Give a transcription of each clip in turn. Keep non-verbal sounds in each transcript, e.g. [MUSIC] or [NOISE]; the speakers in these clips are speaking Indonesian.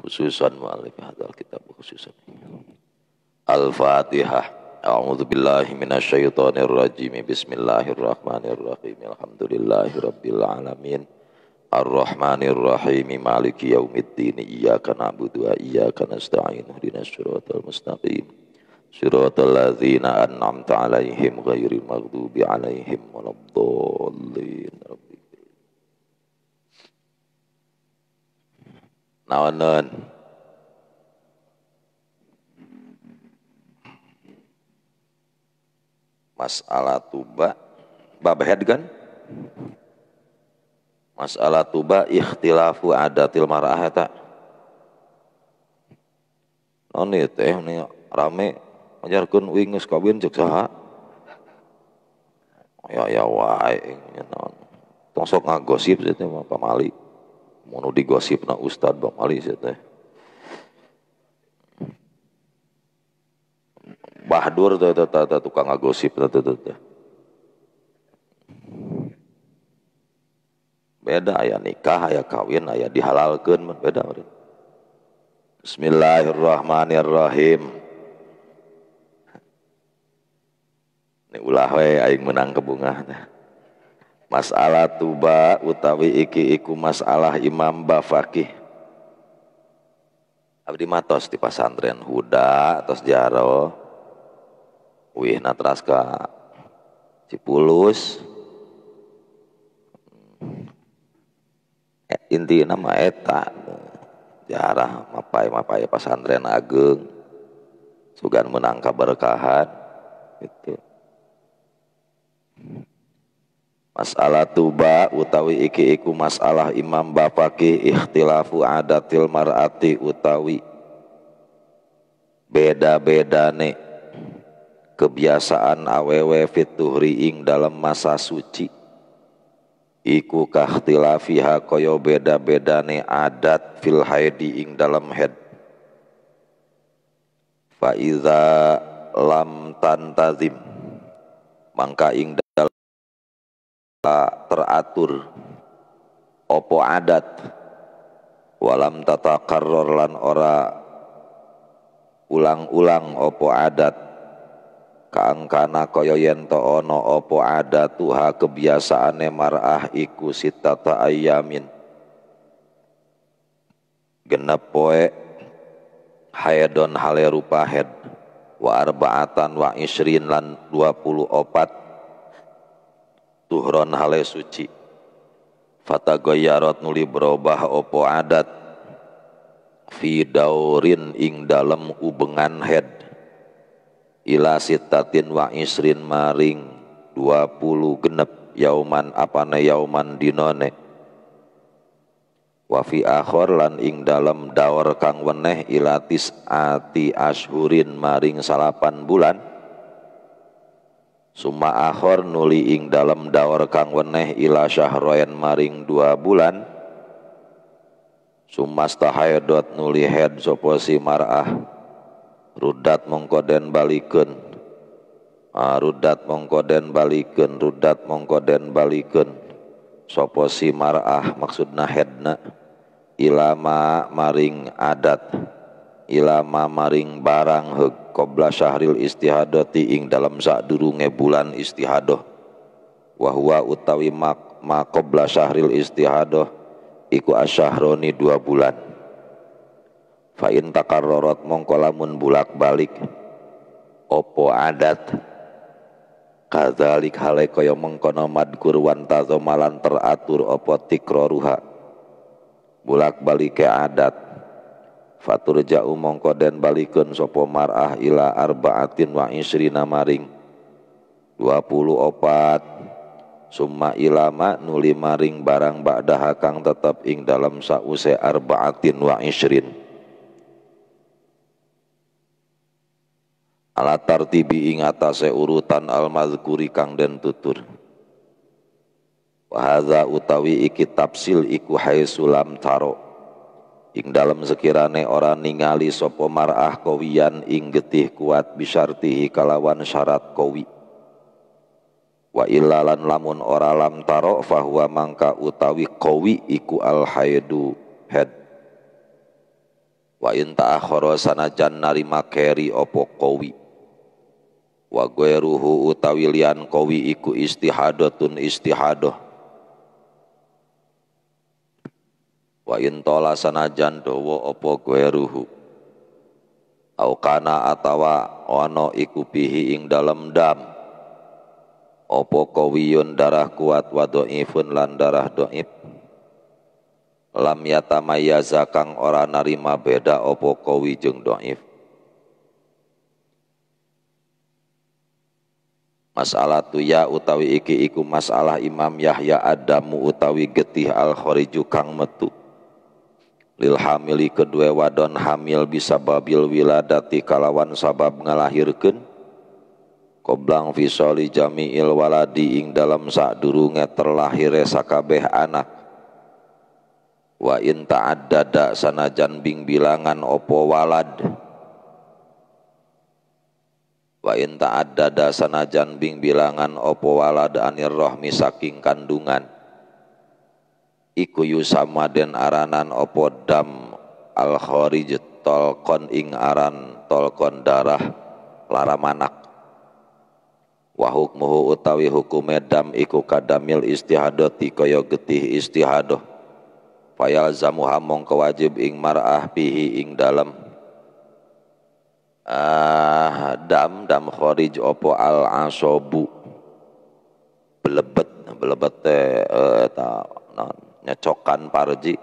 khususan mu'alif hadal kitab khususan Al-Fatihah A'udzu billahi minasyaitonir rajim. Bismillahirrahmanirrahim. rabbil alamin. Ar-Rahmanir Rahim Maliki Yaumiddin Iyyaka na'budu wa iyyaka nasta'in Ihdinas siratal mustaqim Siratal ladzina an'amta 'alaihim ghairil maghdubi 'alaihim waladdallin naon masalah tuba babahed kan masalah tuba ikhtilafu adatil mar'ah tak non oh, ieu teh rame ajarkan uing kawin cek saha ya ya wae naon tong sok ngagosip teh pak Mau digosip na Ustad Bang Ali teh. Bahdur teh teh tukang agosip teh teh. Beda ayah nikah, ayah kawin, ayah dihalalkan, beda. Bismillahirrahmanirrahim. Ulah we aing menang ke bunga masalah tuba utawi iki iku masalah imam bafakih abdi matos di pasantren huda atau jaro wih natraska cipulus hmm. eh, inti nama eta jarah mapai mapai pasantren ageng sugan menangkap berkahan itu Masalah tuba utawi iki iku masalah imam bapaki ikhtilafu adatil mar'ati utawi beda-bedane kebiasaan awewe fituhri ing dalam masa suci iku kahtilafiha koyo beda-bedane adat fil haidi ing dalam head faiza lam tantazim mangka ing teratur opo adat walam tata karor lan ora ulang-ulang opo adat kaangkana kaya yen to ana apa tuha kebiasaane mar'ah iku sitata ayamin genep poe haidon hale rupa head wa arba'atan wa isrin lan 24 tuhron hale suci fata fatagoyarot nuli berubah opo adat fi daurin ing dalam ubengan head ila sitatin wa isrin maring 20 genep yauman apane yauman dinone wa fi akhor lan ing dalam daur kang weneh ilatis ati ashurin maring salapan bulan Suma ahor nuli ing dalam daur kangweneh Iilahyah roen maring dua bulan summastahha. nuli het soposi mar'rah, Rudat mokoden balikken A ah, rudat mokoden balikken, Rudat mongkoden baliken, soposi mar'ah maksud nahedne, Ilama maring adat. ilama maring barang hek qobla syahril istihadati ing dalam durunge bulan istihadoh wa utawi mak ma qobla syahril istihadoh iku asyahroni dua bulan fa in takarrorat mongko bulak-balik opo adat kadzalik hale kaya mengkono madkur wan malan teratur opo tikroruha bulak-balik ke adat fatur ja'u mongko den balikun sopo mar'ah ila arbaatin wa isrina maring 24 summa ilama nuli maring barang ba'daha kang tetap ing dalam sause arbaatin wa isrin ala tartibi ing urutan al mazkuri kang den tutur Wahaza utawi iki tafsil iku hai sulam taro ing dalam sekirane ora ningali sopo mar'ah kowian ing getih kuat bisyartihi kalawan syarat kowi wa illalan lamun ora lam taro fahuwa mangka utawi kowi iku al haydu head wa in ta'akhara sanajan narima keri opo kowi wa gueruhu utawi lian kowi iku istihadotun istihadoh. wa in tola sanajan dawa apa kowe au kana atawa ono iku bihi ing dalem dam apa kawiyun darah kuat wa dhaifun lan darah dhaif lam yatamayyaza kang ora narima beda apa kawi jeung dhaif Masalah tuya utawi iki iku masalah Imam Yahya Adamu utawi getih al-Khariju kang metu lil hamili kedua wadon hamil bisa babil wiladati kalawan sabab ngalahirkan Koblang visoli jamiil waladi ing dalam sak durunge terlahire sakabeh anak wa in ta'addada sanajan bing bilangan opo walad wa in ta'addada sanajan bing bilangan opo walad anir rohmi saking kandungan iku yusama den aranan opo dam al kharij tolkon ing aran tolkon darah lara manak wa hukmuhu utawi hukume dam iku kadamil istihadati kaya getih istihadoh payal zamuhamong kewajib ing mar'ah pihi ing dalam ah dam dam kharij opo al asobu belebet belebet teh ta, non nyocokan parji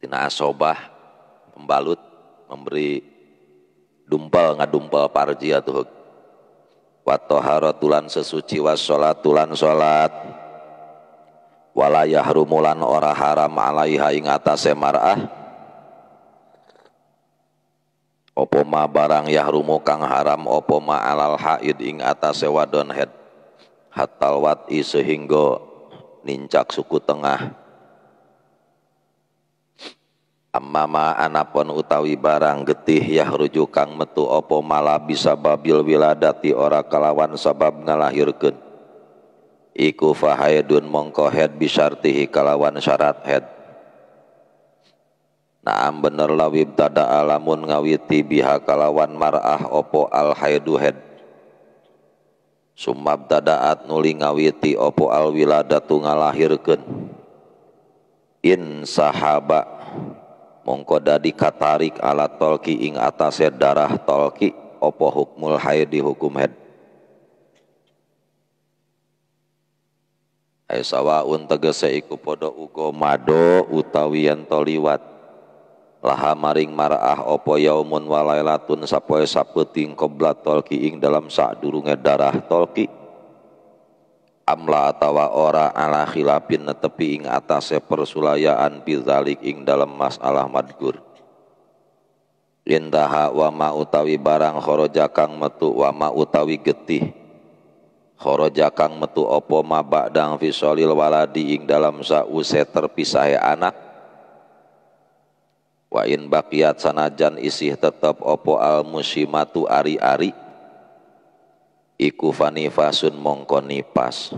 tina asobah pembalut memberi dumpel ngadumpel parji atuh watoharatulan sesuci wassolatulan salat walayah rumulan ora haram alaiha ing atase mar'ah opo ma barang yahrumu kang haram opo ma alal haid ing atase wadon head hatal wat'i sehingga nincak suku tengah Amama anapon utawi barang getih yah rujukang metu opo malah bisa babil wiladati ora kalawan sabab ngalahirkan. iku fahaidun mongko head bisartihi kalawan syarat head Naam bener lawib tada alamun ngawiti biha kalawan mar'ah opo al haidu head Sumabdadaat nuli ngawiti opo alwiladatu ngalahirkeun in sahaba mongko dadi katarik ala tolki ing atase darah tolki opo hukmul haidi hukum head Ay sawaun tegese iku podo ugo mado utawi yang toliwat laha maring marah opo yaumun walailatun sapoe sapeting kobla tolki ing dalam durunge darah tolki amla atawa ora ala khilafin netepi ing atase persulayaan bizalik ing dalam masalah madgur lintaha wa ma utawi barang horojakang metu wa ma utawi getih horojakang metu opo ma ba'dang fisolil waladi ing dalam sause terpisahe anak wa in baqiat sanajan isih tetep opo al musimatu ari-ari iku fanifasun mongko nipas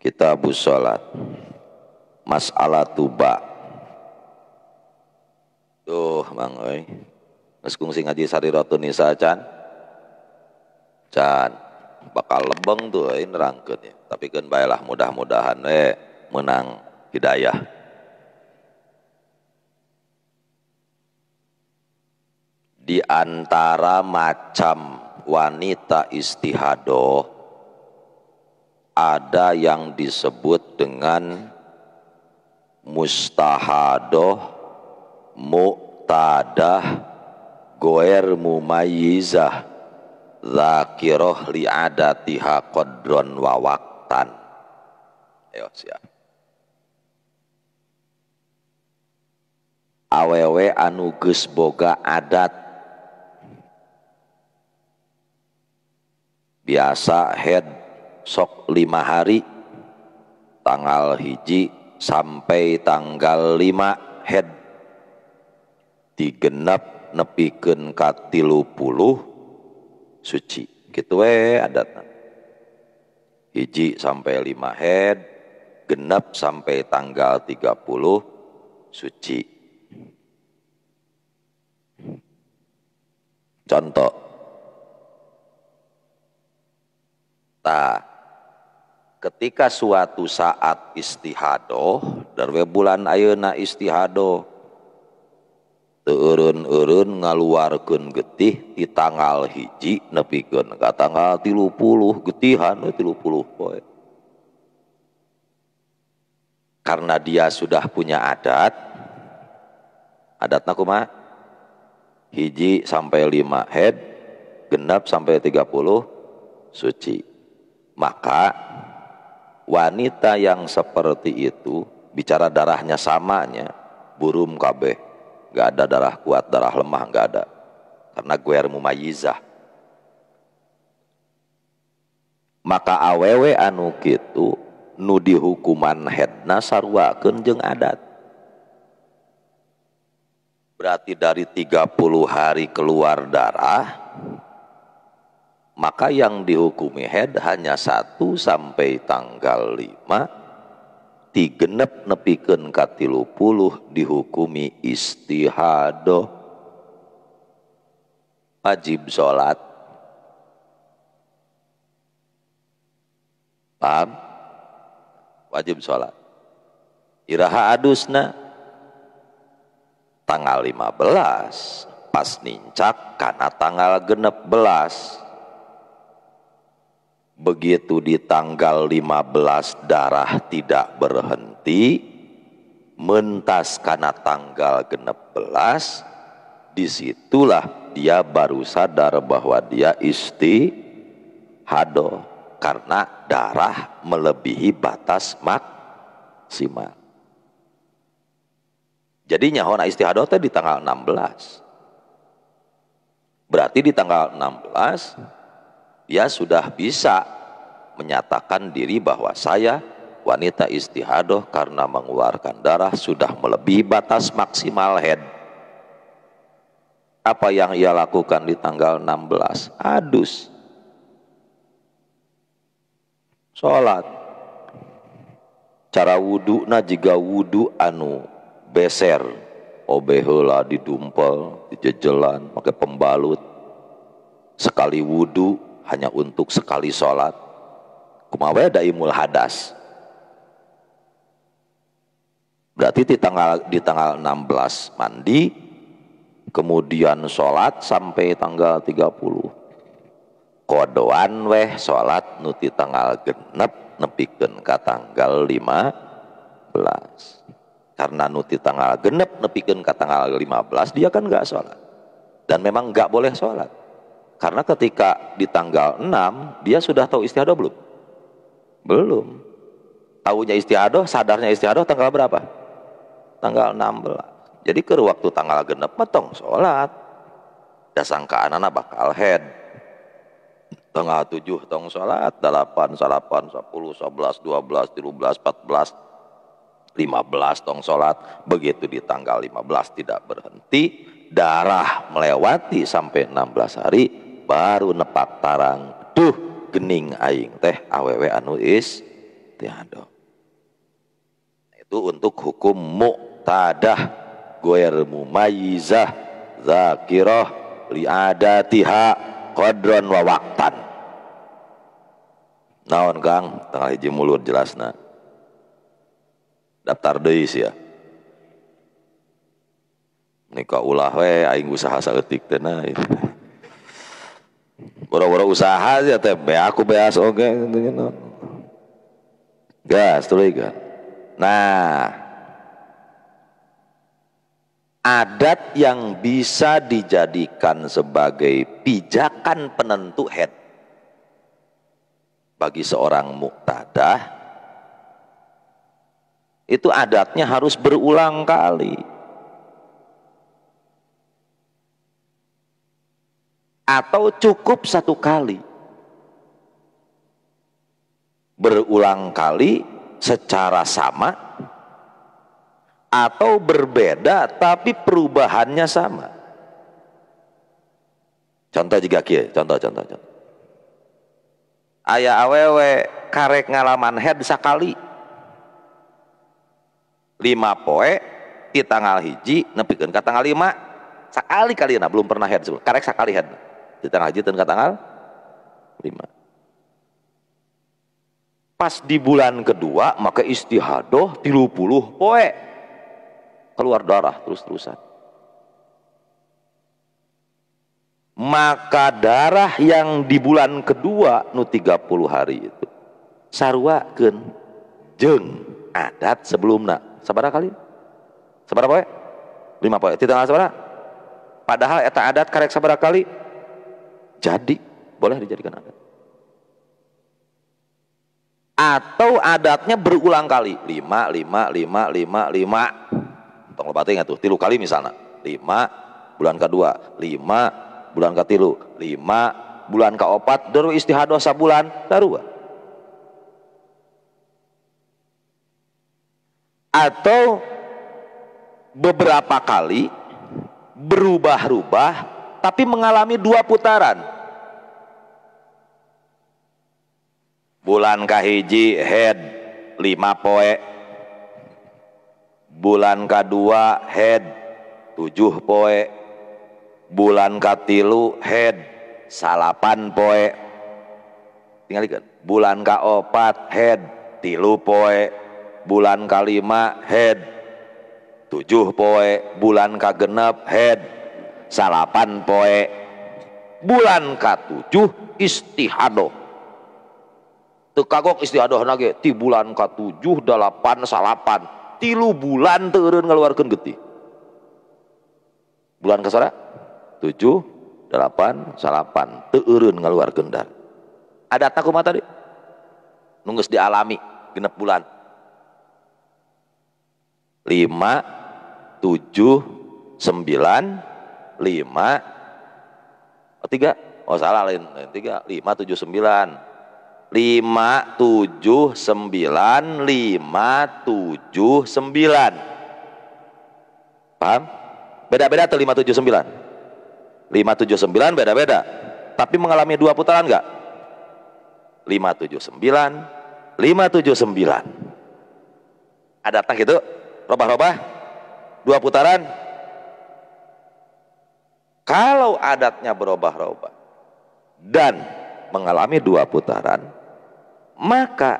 kita busolat masalah tuba tuh mang oi meskung sing ngaji sari ratu nisa can can bakal lebeng tuh ini nerangkeun ya tapi kan baiklah mudah-mudahan eh menang hidayah di antara macam wanita istihadoh ada yang disebut dengan mustahadoh, mu'tadah, goer mumayizah zakiroh li'adatiha kodron wawaktan. Ayo siap. Awewe anugus boga adat biasa head sok lima hari tanggal hiji sampai tanggal lima head digenap nepikan katilu puluh suci gitu we ada hiji sampai lima head genap sampai tanggal tiga puluh suci contoh ketika suatu saat istihadoh, darwe bulan ayeuna istihadoh, turun urun ngaluarkan getih di tanggal hiji nepikeun ka tanggal tilu puluh getihan tilu puluh poe. Karena dia sudah punya adat, adatnya kuma hiji sampai lima head, genap sampai tiga puluh suci maka wanita yang seperti itu bicara darahnya samanya burung kabeh. Gak ada darah kuat, darah lemah gak ada. Karena gue mumayizah. Maka awewe anu gitu nudi hukuman hedna sarwa kenjeng adat. Berarti dari 30 hari keluar darah maka yang dihukumi head hanya satu sampai tanggal lima digenep nepiken katilu puluh dihukumi istihado wajib sholat paham? wajib sholat iraha adusna tanggal belas pas nincak karena tanggal genep belas Begitu di tanggal 15 darah tidak berhenti, mentas karena tanggal 16, disitulah dia baru sadar bahwa dia isti hado karena darah melebihi batas maksimal. Jadi nyahona istihadah di tanggal 16. Berarti di tanggal 16 dia sudah bisa menyatakan diri bahwa saya wanita istihadoh karena mengeluarkan darah sudah melebihi batas maksimal head. Apa yang ia lakukan di tanggal 16? Adus. Sholat. Cara wudhu na jika wudhu anu beser. Obehela di dijejelan, pakai pembalut. Sekali wudhu hanya untuk sekali sholat ada daimul hadas berarti di tanggal di tanggal 16 mandi kemudian sholat sampai tanggal 30 kodoan weh sholat nuti tanggal genep nepiken ke tanggal 15 karena nuti tanggal genep nepiken ke tanggal 15 dia kan gak sholat dan memang gak boleh sholat karena ketika di tanggal 6 dia sudah tahu istihadah belum? Belum. Tahunya istihadah, sadarnya istihadah tanggal berapa? Tanggal 16. Jadi ke waktu tanggal genep metong sholat. Dasangkaan anak bakal head. Tanggal tujuh tong sholat, delapan, 8, 10, 11, 12, 13, 14, 15 tong sholat begitu di tanggal 15 tidak berhenti darah melewati sampai 16 hari baru nepak tarang duh gening aing teh awewe anu is tiado itu untuk hukum muktadah goer mumayizah zakiroh liadatiha kodron wawaktan naon kang tengah hiji jelas na daftar deis ya nikah ulah we aing usaha saeutik teh Boro-boro usaha sih ya, teh be aku beas oke tentunya gitu, non. Gitu. Gas tuh gitu. kan. Nah, adat yang bisa dijadikan sebagai pijakan penentu head bagi seorang muktadah itu adatnya harus berulang kali atau cukup satu kali. Berulang kali secara sama atau berbeda tapi perubahannya sama. Contoh juga kia, contoh, contoh, contoh. Ayah awewe karek ngalaman head sekali Lima poe di tanggal hiji nepikan ke tanggal lima sekali kali nah belum pernah head sebelum karek sekali head tentang haji tengah tanggal 5 pas di bulan kedua maka istihadoh tilu puluh poe keluar darah terus-terusan maka darah yang di bulan kedua nu 30 hari itu ken jeng adat sebelumna sabara kali sabara poe lima poe tidak sabara padahal eta adat karek sabara kali jadi boleh dijadikan adat. Atau adatnya berulang kali, lima, lima, lima, lima, lima. Tong lebatnya ingat tuh, tilu kali misalnya, lima bulan kedua, lima bulan ketilu, lima bulan keopat, daru istihadah sabulan, daru. Atau beberapa kali berubah-ubah tapi mengalami dua putaran. Bulan kahiji head lima poe. Bulan kedua head tujuh poe. Bulan katilu head salapan poe. Tinggal ikan. Bulan kaopat head tilu poe. Bulan lima head tujuh poe. Bulan kagenep head salapan poe bulan katujuh istihadoh teu kagok istihadoh nage ti bulan katujuh dalapan salapan tilu bulan teureun ngaluarkeun getih bulan kasara tujuh delapan salapan teureun ngaluarkeun dar ada takuma tadi nunggus dialami genep bulan lima tujuh sembilan lima oh tiga oh salah lain tiga lima tujuh sembilan lima tujuh sembilan lima tujuh sembilan paham beda-beda atau lima tujuh sembilan lima tujuh sembilan beda-beda tapi mengalami dua putaran enggak? lima tujuh sembilan lima tujuh sembilan ada tak itu robah-robah dua putaran kalau adatnya berubah-ubah dan mengalami dua putaran, maka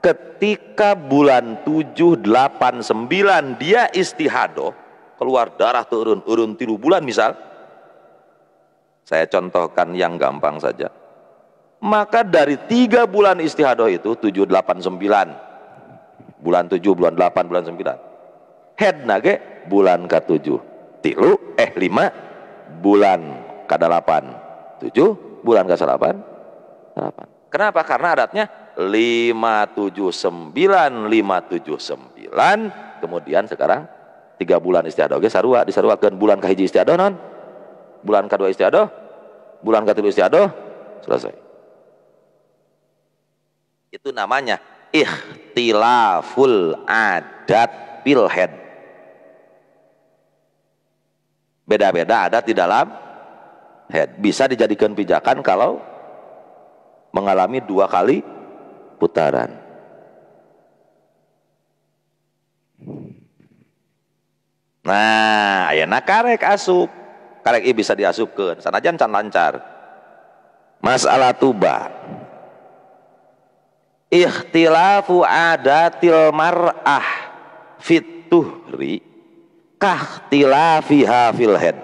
ketika bulan 7, 8, 9 dia istihado, keluar darah turun, urun tiru bulan misal, saya contohkan yang gampang saja. Maka dari tiga bulan istihadoh itu, 7, 8, 9, bulan 7, bulan 8, bulan 9, head nage bulan ke 7, tilu, eh 5, bulan ke-8. Tujuh bulan ke Delapan. Kenapa? Karena adatnya lima tujuh Kemudian sekarang tiga bulan istiadah. Oke, sarua disaruakan bulan kahiji istiadah non. Bulan kedua istiadah, bulan ketiga istiadah, selesai. Itu namanya ikhtilaful adat pilhed Beda-beda adat di dalam head. Bisa dijadikan pijakan kalau mengalami dua kali putaran. Nah, ayeuna ya karek asup. Karek i bisa diasupkan. Sana jangan lancar. Masalah tuba. Ikhtilafu adatil mar'ah fit tuhri kahtilafiha fil had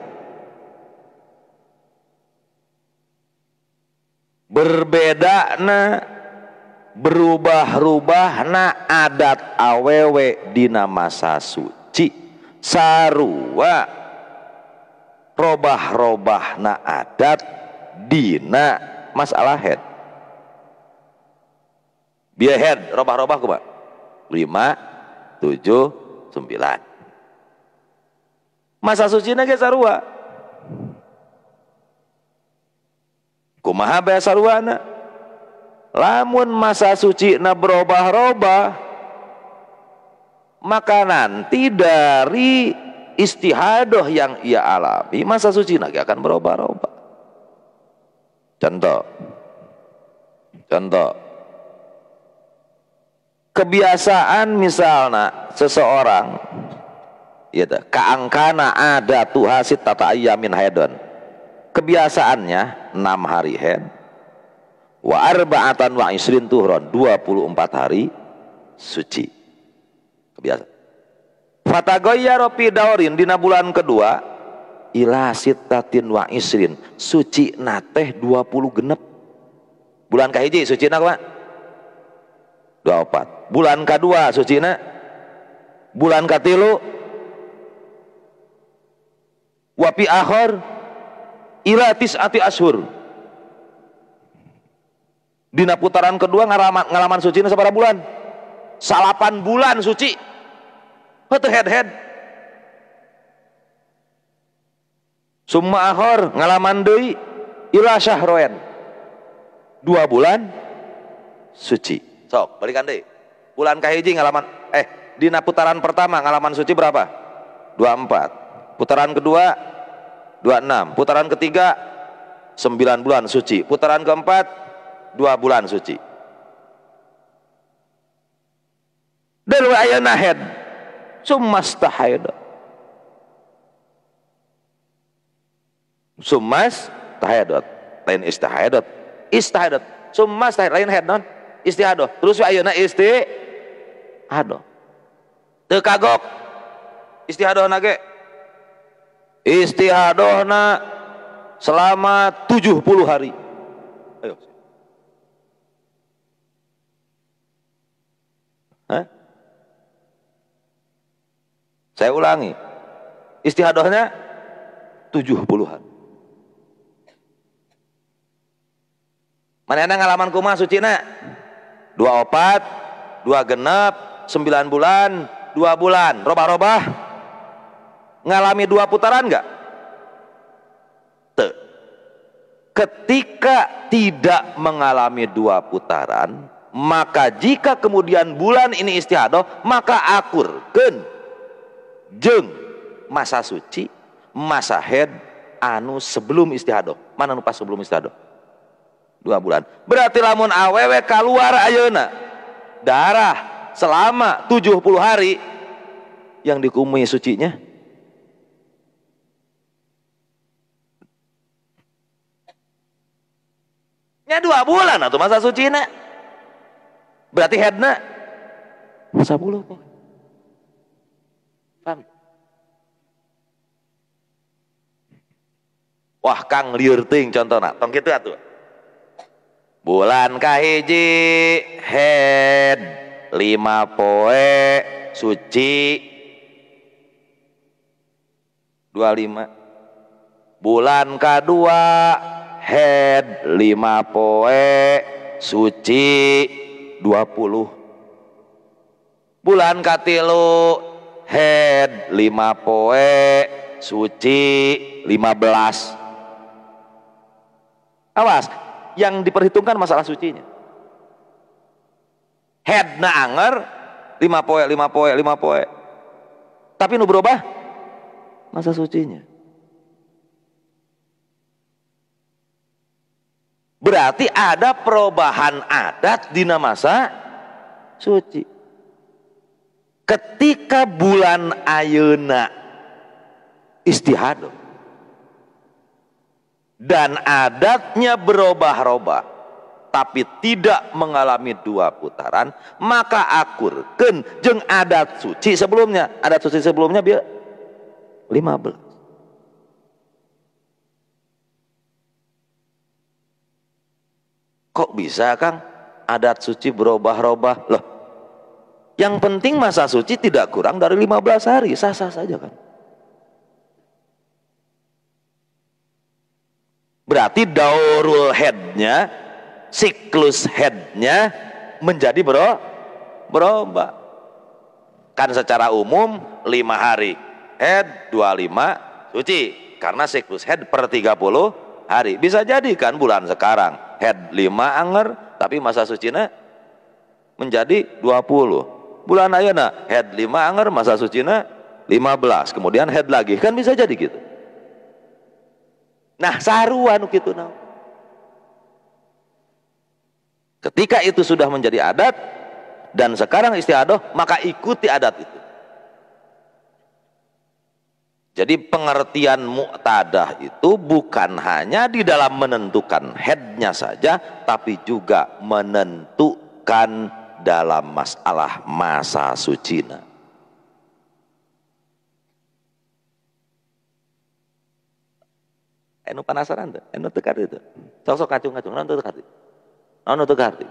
na berubah na adat awewe dina masa suci sarua robah robah na adat dina masalah head biar head robah-robah kuba lima tujuh sembilan masa suci nage sarua kumaha bae saruana lamun masa suci na berubah-ubah maka nanti dari istihadoh yang ia alami masa suci nage akan berubah-ubah contoh contoh kebiasaan misalnya seseorang Iya ta kaangkana ada tuhasit tata ayamin haidon Kebiasaannya enam hari haid Wa arba'atan wa isrin tuhron 24 hari suci. Kebiasaan. Fatagoyyaro fi daurin dina bulan kedua ila sitatin wa isrin suci nateh 20 genep. Bulan kahiji suci na kumaha? 24. Bulan kedua suci na bulan katilu wapi akhor ila tis'ati ashur dina putaran kedua ngalaman, ngalaman suci ini seberapa bulan salapan bulan suci hatu head head summa akhor ngalaman dui ila syahroen dua bulan suci sok balikan deh bulan kahiji ngalaman eh dina putaran pertama ngalaman suci berapa 24 Putaran kedua 26, putaran ketiga 9 bulan suci, putaran keempat 2 bulan suci. Dalu ayana summa sumastahaidah. Sumas tahayadat, lain istahayadat, istahayadat, sumas tahayadat, lain non istihadoh. Terus ayeuna isti hadoh. Teu kagok istihadoh nage istihadohna selama 70 hari. Ayo. Hah? Saya ulangi. Istihadohnya 70 hari. Mana ada ngalaman kumah suci na? Dua opat, dua genep, sembilan bulan, dua bulan. Robah-robah, ngalami dua putaran nggak? Ketika tidak mengalami dua putaran, maka jika kemudian bulan ini istihadoh, maka akur ken, jeng masa suci, masa head anu sebelum istihadoh. Mana lupa sebelum istihadoh? Dua bulan. Berarti lamun awewe keluar ayeuna darah selama tujuh puluh hari yang dikumui sucinya Ya dua bulan atau masa suci na. Berarti headna masa kok. Paham? Wah kang liur ting contoh contohnya. Tong gitu atuh. Bulan kahiji head lima poe suci dua lima bulan dua head lima poe suci dua puluh bulan katilu head lima poe suci lima belas awas yang diperhitungkan masalah sucinya head na anger lima poe lima poe lima poe tapi nu berubah masa sucinya Berarti ada perubahan adat di masa suci. Ketika bulan Ayuna istihadu dan adatnya berubah-ubah tapi tidak mengalami dua putaran maka akur akurken jeng adat suci sebelumnya adat suci sebelumnya dia 15 Kok bisa Kang? Adat suci berubah-ubah. Loh, yang penting masa suci tidak kurang dari 15 hari. Sah-sah saja kan. Berarti daurul headnya, siklus headnya menjadi bro, mbak Kan secara umum 5 hari head, 25 suci. Karena siklus head per 30 hari. Bisa jadi kan bulan sekarang head lima anger tapi masa Suci na menjadi dua puluh. bulan Ayana head lima anger masa Suci lima belas. kemudian head lagi kan bisa jadi gitu nah saruan gitu nah ketika itu sudah menjadi adat dan sekarang istiadoh maka ikuti adat itu jadi pengertian mu'tadah itu bukan hanya di dalam menentukan headnya saja, tapi juga menentukan dalam masalah masa suci. Enu penasaran tuh, enu tegar itu. Sok-sok kacung-kacung, enu tegar itu. Enu tegar itu.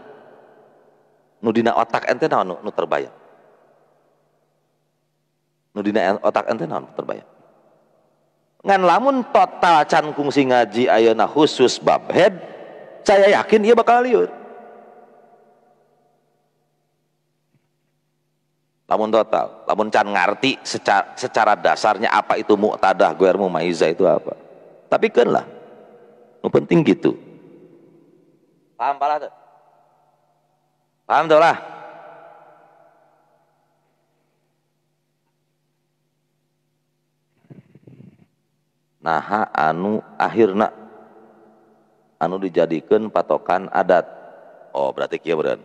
Nudina otak ente naon nu terbayang? otak ente naon terbayang? ngan lamun total can kungsi ngaji ayana khusus bab head saya yakin ia bakal liur lamun total lamun can ngerti secara, secara dasarnya apa itu mu'tadah guermu maiza itu apa tapi kan lah no penting gitu paham pala tuh paham tuh lah naha anu akhirna anu dijadikan patokan adat oh berarti kia beren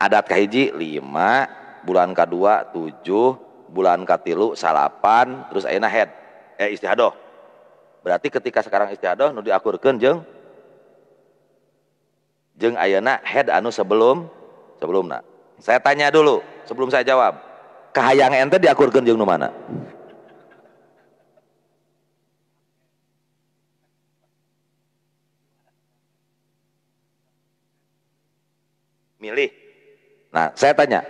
adat kahiji lima bulan kedua tujuh bulan katilu salapan terus ayana head eh istihadoh berarti ketika sekarang istihadoh nu diakurkan jeng jeng ayana head anu sebelum sebelum nak saya tanya dulu sebelum saya jawab kahayang ente diakurkan jeng nu mana milih. Nah, saya tanya,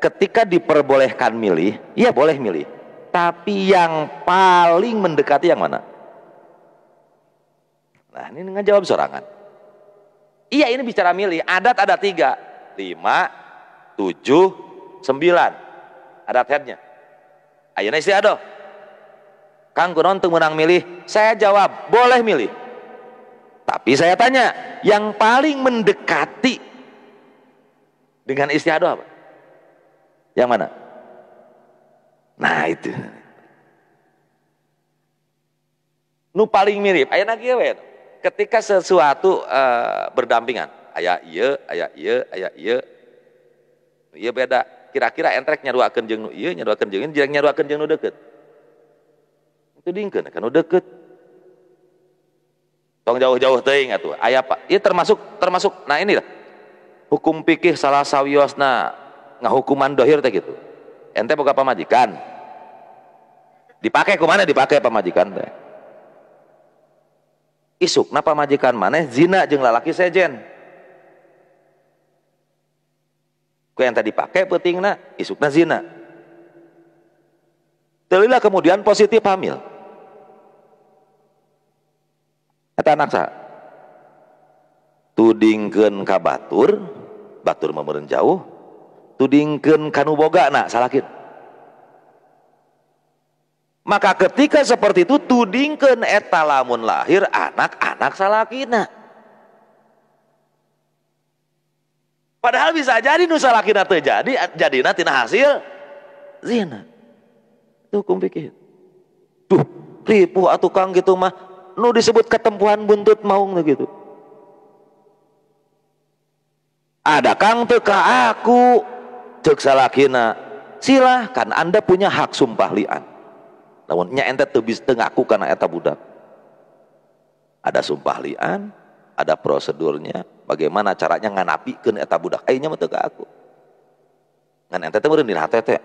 ketika diperbolehkan milih, iya boleh milih. Tapi yang paling mendekati yang mana? Nah, ini dengan jawab sorangan. Iya, ini bicara milih. Adat ada tiga. Lima, tujuh, sembilan. Adat headnya. Ayo nasi adoh. Kang Kunon menang milih. Saya jawab, boleh milih. Tapi saya tanya, yang paling mendekati dengan istihadah apa? Yang mana? Nah itu. Nu paling mirip. Ayat lagi ya, Ketika sesuatu uh, berdampingan. ayat iya, ayat iya, ayat iya. Iya beda. Kira-kira entreknya dua jeng nu iya, nyaruakan jeng ini, jeng dua jeng nu deket. Itu dingin, kan nu deket. Tong jauh-jauh ingat tuh? Ayat pak, iya termasuk termasuk. Nah inilah hukum pikir salah sawiosna ngahukuman dohir teh gitu ente buka pamajikan dipakai kemana? dipakai pamajikan teh isuk napa majikan maneh zina jeng lalaki sejen ku yang tadi pakai petingna isukna zina Telilah kemudian positif hamil. Kata anak saya, tur Batur jauh anak maka ketika seperti itutudingalamun lahir anak-anak salakin padahal bisa jadi nu salahkin terjadi jadi hasilang gitu mah disebut keempuhan buntutt mau begitu ada kang teka aku cek salakina silahkan anda punya hak sumpah lian namun nya ente tebis tengaku karena eta budak ada sumpah lian ada prosedurnya bagaimana caranya nganapi eta budak ainya mau teka aku ngan ente temur di hate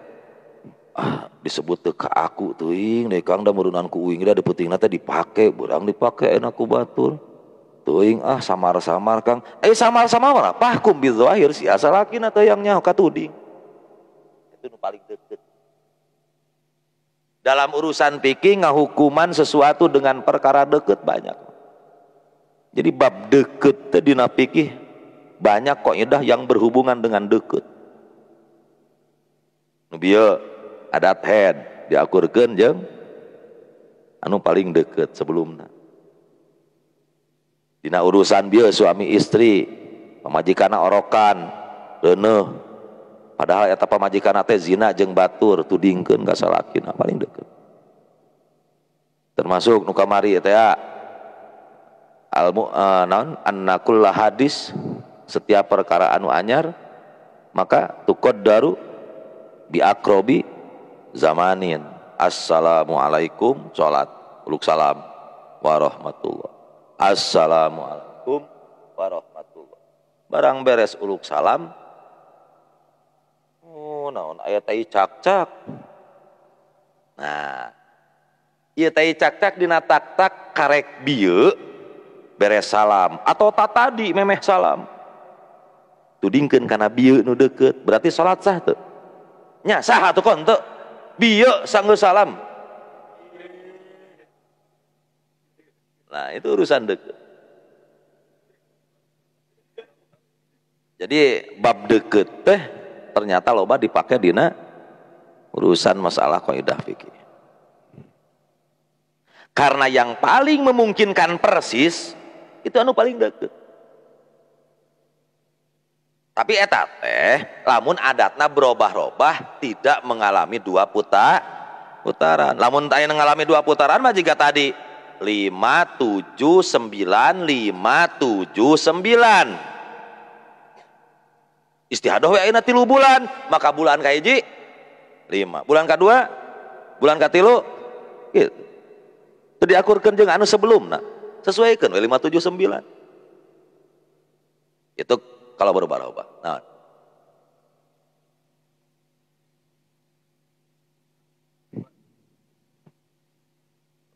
ah disebut teka aku aku ing deh kang dah meureunanku ing dah deputing nate dipakai burang dipakai enak ku batur tuing ah samar-samar Kang eh samar-samar pahkum bidzahir si asalakin atau yang nyaho katuding itu nu paling deket dalam urusan fikih ngahukuman sesuatu dengan perkara deket banyak jadi bab deket di dina fikih banyak kok dah yang berhubungan dengan deket nu adat head diakurkeun jeung anu paling deket sebelumnya Dina urusan bio suami istri pemajikan orokan reneh padahal eta pemajikan teh zina jeng batur tudingkeun ka salakin nah, paling deket termasuk nu kamari teh al uh, naon annakullah hadis setiap perkara anu anyar maka tukod daru bi akrobi zamanin assalamualaikum sholat uluk salam warahmatullah punya Assalamualaikum warahmatullah barang beres Ulk salam oh, bi beres salam atau tak tadi memeh salamkan karena bi nu deket berarti salat satunya kok untuk biuk sanggggu salam Nah, itu urusan deket. Jadi bab deket teh ternyata loba dipakai dina urusan masalah kaidah fikih. Karena yang paling memungkinkan persis itu anu paling deket. Tapi etat teh lamun adatna berubah-ubah tidak mengalami dua puta putaran. Lamun tanya mengalami dua putaran mah jika tadi lima tujuh sembilan 579 579 istihadah we ayeuna tilu bulan maka bulan kaiji lima bulan kedua bulan katilu gitu teu diakurkeun jeung anu sebelumna sesuaikan tujuh sembilan itu kalau berubah-ubah nah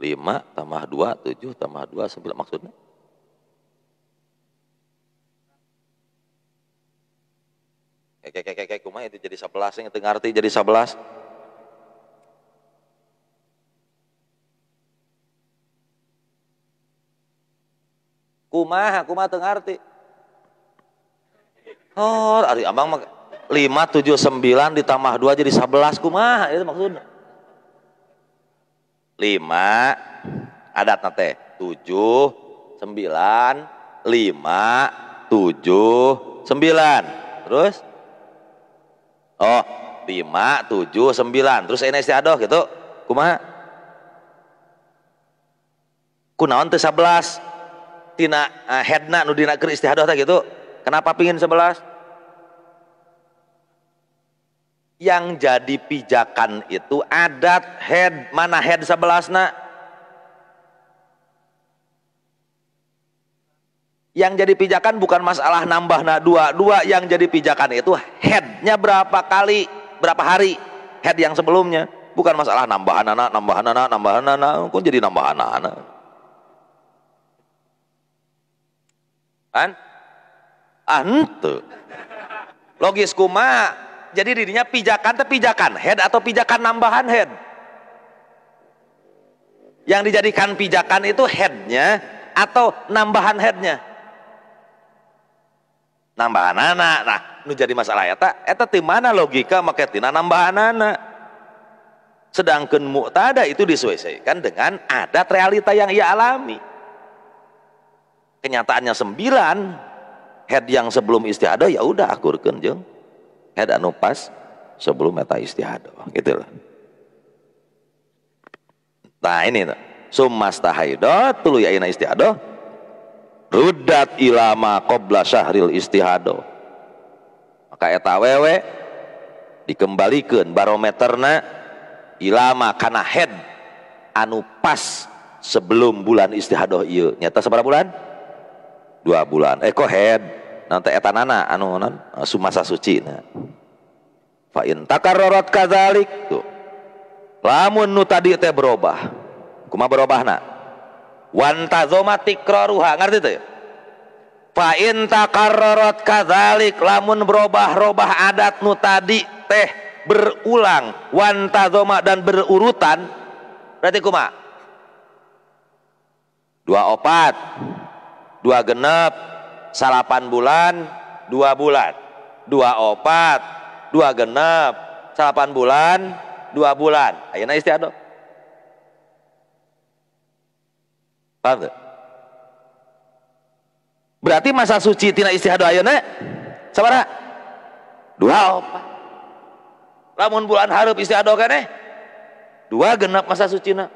5 tambah 2, 7 tambah 2, 9 maksudnya. Kayak kayak kayak kumah itu jadi 11 yang tengah arti jadi 11. Kumaha, kumaha tengah arti. Oh, ari abang mah 5 7 9 ditambah 2 jadi 11 kumaha itu maksudnya lima adat nate tujuh sembilan lima tujuh sembilan terus oh lima tujuh sembilan terus ini istiadoh gitu kuma, kunaon tuh sebelas tina uh, eh, headna nudina dina keur gitu kenapa pingin sebelas yang jadi pijakan itu adat head mana head sebelas nak? yang jadi pijakan bukan masalah nambah nak dua dua yang jadi pijakan itu headnya berapa kali berapa hari head yang sebelumnya bukan masalah nambah anak nambah anak nambah anak kok jadi nambah anak anak kan ante ah, logis kuma jadi dirinya pijakan atau pijakan head atau pijakan nambahan head yang dijadikan pijakan itu headnya atau nambahan headnya nambahan anak nah nu jadi masalah ya, tak? eta di mana logika maketina nambahan anak sedangkan muktada itu disesuaikan dengan adat realita yang ia alami kenyataannya sembilan head yang sebelum istiadah ya udah akurkan jeng Head anu pas sebelum eta istihadah oh, gitu loh nah ini tuh nah. sumastahaidah tulu yaina istihadah oh, rudat ilama qobla syahril istihadah oh, maka eta wewe dikembalikan barometerna ilama kana head anu pas sebelum bulan istihadoh iya nyata seberapa bulan dua bulan eh kok head nanti etanana anu non sumasa suci na fa in takarrorat kadalik tu lamun nu tadi teh berubah kuma berubah na. Wanta zomatik roruha ngerti tuh? Ya? fa in takarrorat kadalik, lamun berubah-robah adat nu tadi teh berulang Wanta zomat dan berurutan berarti kuma dua opat dua genep salapan bulan dua bulan dua opat dua genap, salapan bulan dua bulan ayeuna istiadat paham tuh? berarti masa suci tina istiadat Ayana, sabar dua opat lamun bulan harap istiadat keneh dua genap masa suci na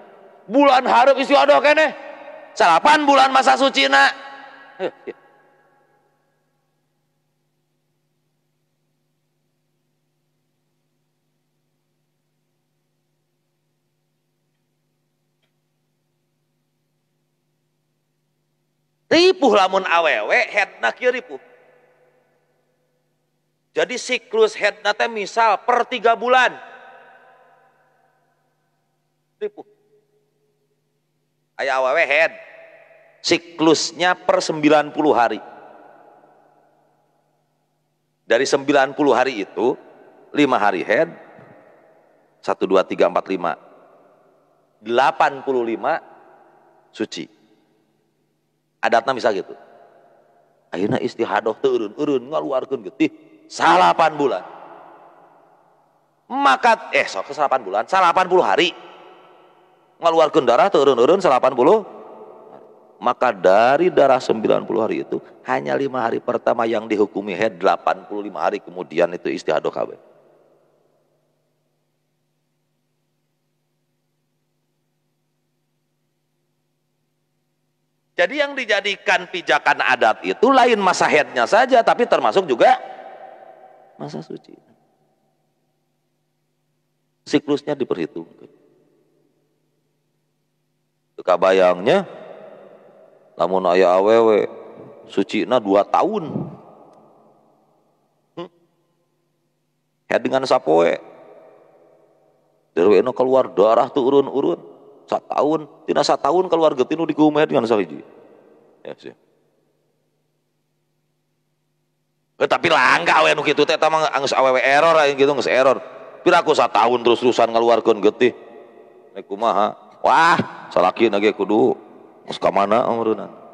bulan harap istiadat keneh salapan bulan masa suci na iya. ripuh lamun awewe headna kieu ripuh jadi siklus headna teh misal per tiga bulan ripuh aya awewe head siklusnya per 90 hari dari 90 hari itu 5 hari head 1 2 3 4 5 85 suci adatnya bisa gitu akhirnya istihadoh turun turun ngeluarkan gitu. salapan bulan maka eh sok salapan bulan salapan puluh hari ngeluarkan darah turun turun salapan puluh maka dari darah sembilan puluh hari itu hanya lima hari pertama yang dihukumi head lima hari kemudian itu istihadoh kawin. Jadi yang dijadikan pijakan adat itu lain masa headnya saja, tapi termasuk juga masa suci. Siklusnya diperhitungkan. Suka bayangnya, namun ayah awewe, suci na dua tahun. Hmm? Head dengan sapoe, Dari keluar darah tuh urun-urun tahun tina tahun keluarga tinu dikumeh dengan sahiji ya sih eh, tapi langka we nu kitu teh tamang angus geus awewe error aing gitu geus error piraku tahun terus-terusan ngaluarkeun getih nek kumaha wah salaki lagi kudu geus ka mana amruna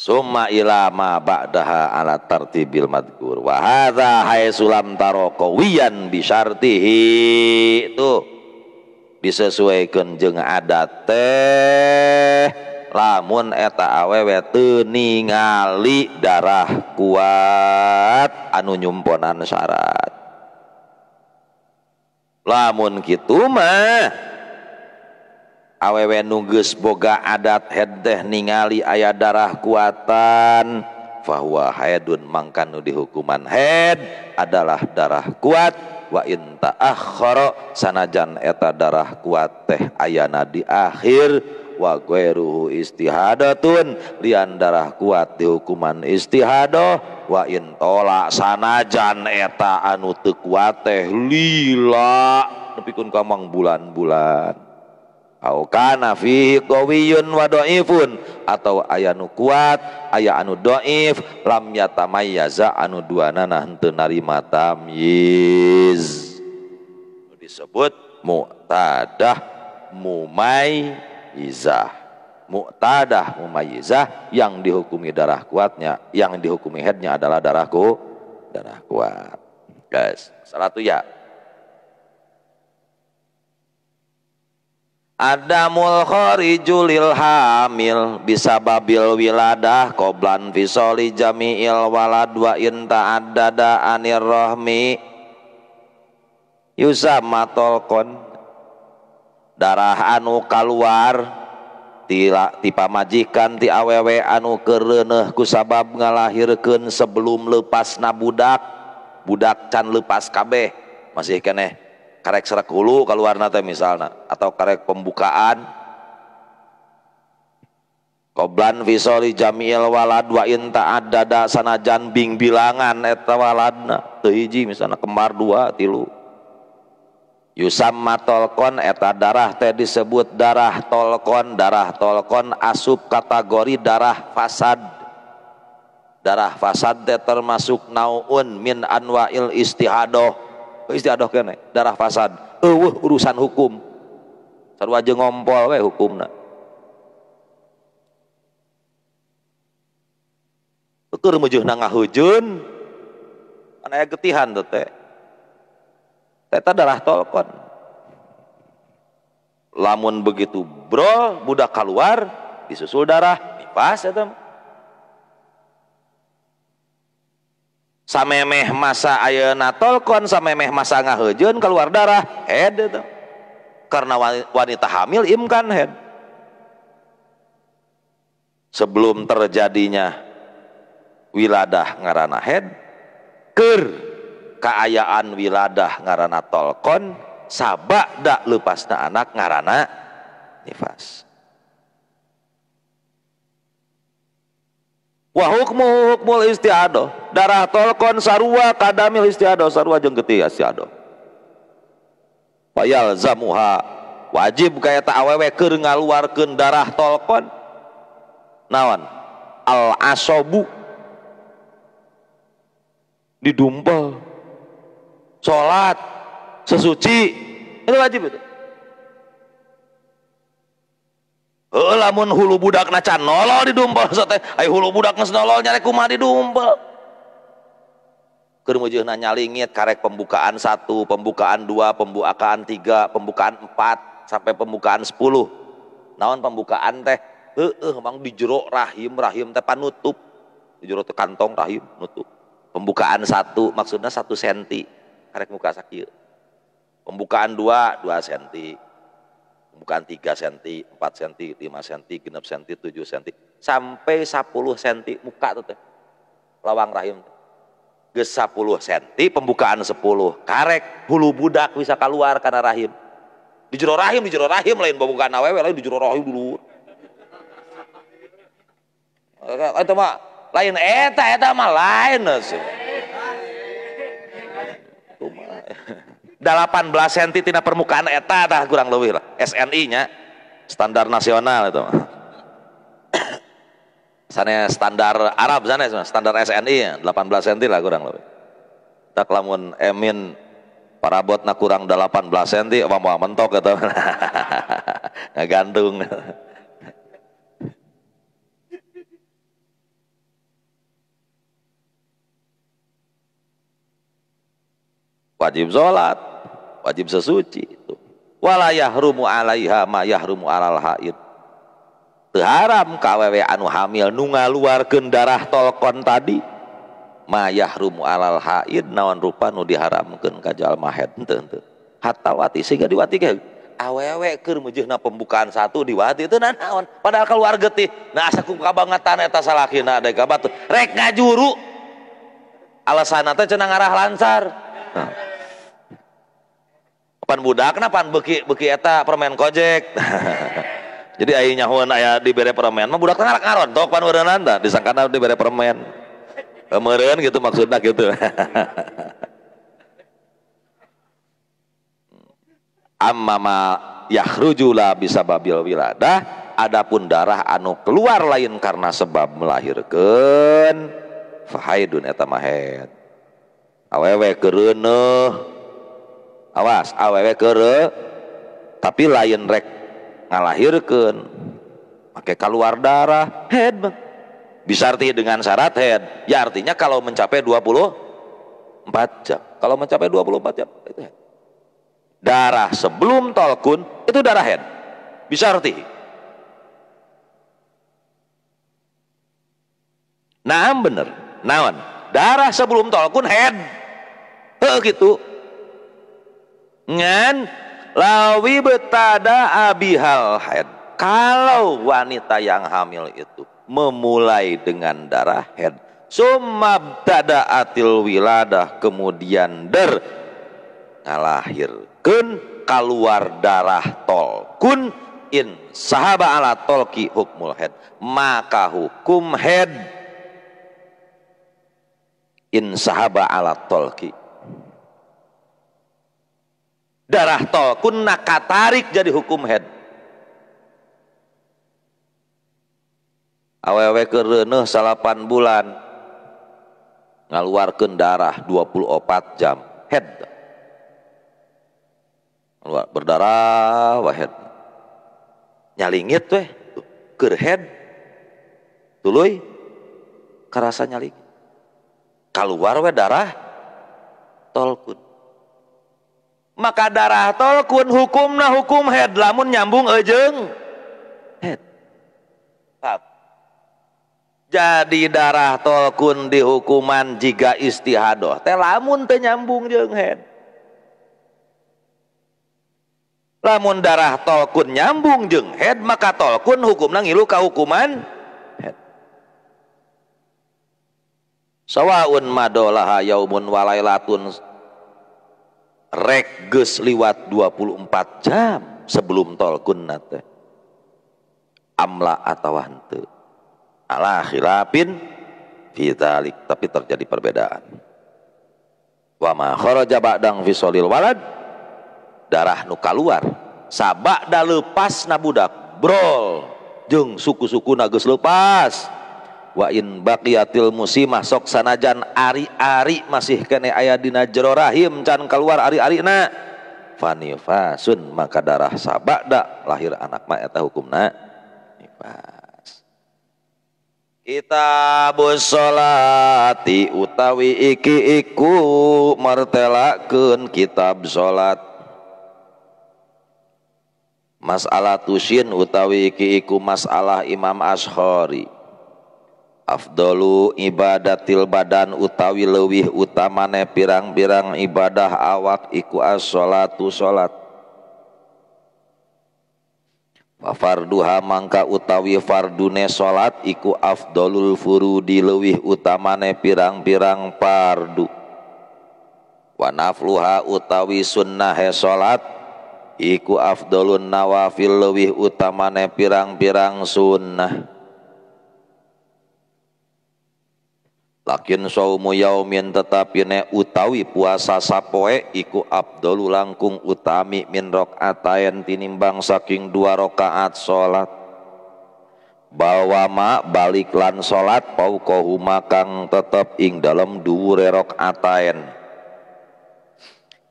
Summa ila ma ba'daha ala tartibil madkur. Wa hai sulam taroko wiyan bisyartihi. Tuh. disesuaikan jeng adat teh ramun etawwte ningali darah kuat anu yumumponan syarat lamun gitu mah aww nugus Boga adat head deh ningali ayah darah ku bahwa Haydun mangkan di hukuman head adalah darah kuatan ta aro sanajan eta darah kuath ayaana di akhir waguerru istihda Tu lian darah kuati hukuman istihado wa tolak sanajan eta anu te kuatih lila nepipun kamong bulan-bulan nih au kana fihi qawiyyun wa dhaifun atau ayanu kuat aya anu dhaif lam yatamayyaza anu duanana henteu narima tamyiz disebut mu'tadah mumayyizah mu'tadah mumayyizah yang dihukumi darah kuatnya yang dihukumi headnya adalah darahku darah kuat guys salah tuh ya Adamul kharijulil hamil bisa babil wiladah koblan visoli jami'il walad wa inta adada anir rohmi Yusam matolkon darah anu keluar tila tipa majikan ti awewe anu kereneh kusabab ngalahirkan sebelum lepas nabudak budak budak can lepas kabeh masih keneh karek serak hulu kalau warna teh misalnya atau karek pembukaan koblan visori jamil walad wa inta adada sanajan bing bilangan eta waladna hiji misalnya kembar dua tilu Yusam matolkon eta darah teh disebut darah tolkon darah tolkon asup kategori darah fasad darah fasad teh termasuk naun min anwail istihadoh istiadoh kene darah fasad eueuh urusan hukum sarua jeung ngompol we hukumna keur mujuh na ngahujun Mana getihan teteh, teh eta darah tolkon Lamun begitu bro budak keluar disusul darah nipas ya samemeh masa ayeuna tolkon samemeh masa ngahujun keluar darah head itu karena wanita hamil imkan head sebelum terjadinya wiladah ngarana head ker keayaan wiladah ngarana tolkon sabak dak lepasna anak ngarana nifas Wa hukmu hukmul istiado. Darah tolkon sarua kadamil istiado. Sarua jeung getih ya, istiado. Payal zamuha. Wajib kaya tak awewe keur ngaluarkeun darah tolkon. Nawan. Al asobu. Didumpel. Salat. Sesuci. Itu wajib itu. lamun hulu budak na can nolol didumpel [LAUGHS] sate. Ayo hulu budak geus nolol nyarek di didumpel. Keur meujeuhna nyalingit karek pembukaan satu, pembukaan dua, pembukaan tiga, pembukaan empat, sampai pembukaan sepuluh. Naon pembukaan teh? eh emang di rahim, rahim teh panutup. Di jero kantong rahim nutup. Pembukaan satu maksudnya satu senti karek muka sakit. Pembukaan dua, dua senti bukan 3 cm, 4 cm, 5 cm, 6 cm, 7 cm, sampai 10 cm muka itu teh. Lawang rahim. Ge 10 cm pembukaan 10 karek hulu budak bisa keluar karena rahim. Di jero rahim, di jero rahim lain pembukaan awewe lain di jero rahim dulu. Eh, itu mah lain eta eta mah lain eh, sih. 18 cm tina permukaan eta dah kurang lebih lah SNI nya standar nasional itu [COUGHS] sana standar Arab sana standar SNI ya 18 cm lah kurang lebih tak lamun emin botna kurang 18 cm apa mau mentok gitu [LAUGHS] gantung [LAUGHS] wajib sholat wajib sesuci ituwalaah rumu alaiha mayah rum alhad ter ham kewwean hamil nu nga luar ke darah tolkon tadi mayah rumu alalhad nawan rupa Nu diharamkanjal awe pembukaan satu diwati itu padahal banget alasancenangng arah lancar pan budak kenapa pan beki beki eta permen kojek [LAUGHS] jadi ayah nyahuan ayah diberi permen mah budak tengah ngaron tok pan merenan tak disangkana diberi permen meren gitu maksudnya gitu [LAUGHS] ammama yahrujula bisa babil wiladah adapun darah anu keluar lain karena sebab melahirkan fahaidun eta mahed awewe kereneuh awas awewe kere tapi lain rek ngalahirkan pakai keluar darah head bang bisa arti dengan syarat head ya artinya kalau mencapai 24 jam kalau mencapai 24 jam itu head. darah sebelum tolkun itu darah head bisa arti nah bener nawan, darah sebelum tolkun head Tuh gitu ngan lawi betada abihal head. Kalau wanita yang hamil itu memulai dengan darah head. sumab tada atil wiladah kemudian der ngalahir kun keluar darah tol kun in sahaba ala tolki hukmul head maka hukum head in sahaba ala tolki darah to kunna katarik jadi hukum head awewe kereneh salapan bulan ngaluarkan darah 24 jam head Luar berdarah wahed nyalingit weh ker head tuluy kerasa nyaling kaluar weh darah tolkut maka darah tol kun hukum nah hukum head lamun nyambung ejeng head Paham? jadi darah tol kun dihukuman jika istihadoh teh lamun teh nyambung jeng head lamun darah tol kun nyambung jeng head maka tol kun hukum ngilu ka hukuman head sawaun madolaha yaumun walailatun rek liwat 24 jam sebelum tol kunna amla atau hante ala khilafin vitalik tapi terjadi perbedaan wa ma kharaja ba'dang fi solil walad darah nu kaluar sabak da lepas na budak brol jeung suku-suku na geus leupas wa in baqiyatil musimah sok sanajan ari-ari masih kene aya dina jero rahim can keluar ari-arina fanifasun maka darah sabada lahir anak mah eta hukumna nifas kitabus sholati utawi iki iku martelakeun kitab salat masalah tusin utawi iki iku masalah Imam Ashori afdolu ibadatil badan utawi lewih utamane pirang-pirang ibadah awak iku as sholatu sholat Fafarduha mangka utawi fardune solat iku furu di leuwih utamane pirang-pirang fardu Wanafluha utawi sunnahe sholat iku afdolun nawafil lewih utamane pirang-pirang sunnah Lakin saumu yaumin tetapi ne utawi puasa sapoe iku Abdolu langkung utami min rakaatayen tinimbang saking dua rokaat sholat. Bawa ma balik lan sholat pau kohu makang tetap ing dalam rok rakaatayen.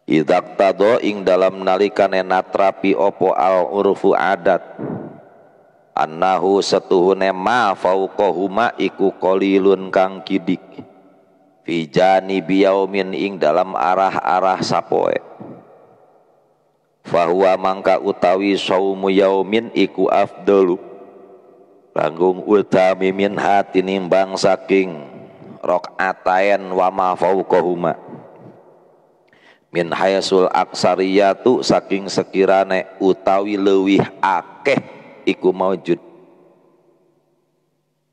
Idak tado ing dalam nalikane natrapi opo al urfu adat annahu setuhune ma fauqahuma iku qalilun kang kidik fi janibi yaumin ing dalam arah-arah sapoe fahuwa mangka utawi saumu yaumin iku afdalu langgung utami min hati nimbang saking rokatayen wa ma fauqahuma min hayasul aksariyatu saking sekirane utawi lewih akeh iku maujud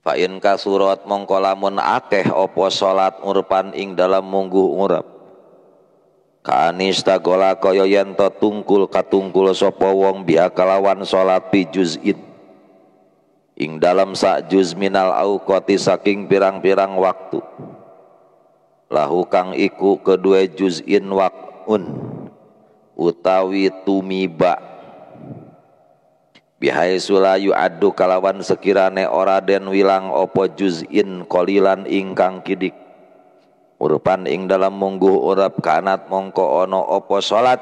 Fa'in kasurat mongko lamun akeh opo salat urpan ing dalam mungguh ngurap Kanista gola kaya yen to tungkul katungkul sapa wong biakalawan salat bi juz'in ing dalam sak juz minal auqati saking pirang-pirang waktu lahu kang iku kedua juz'in waqun utawi tumiba bihai sulayu adu kalawan sekirane ora den wilang opo juzin kolilan ingkang kidik urupan ing dalam munggu urap kanat mongko ono opo salat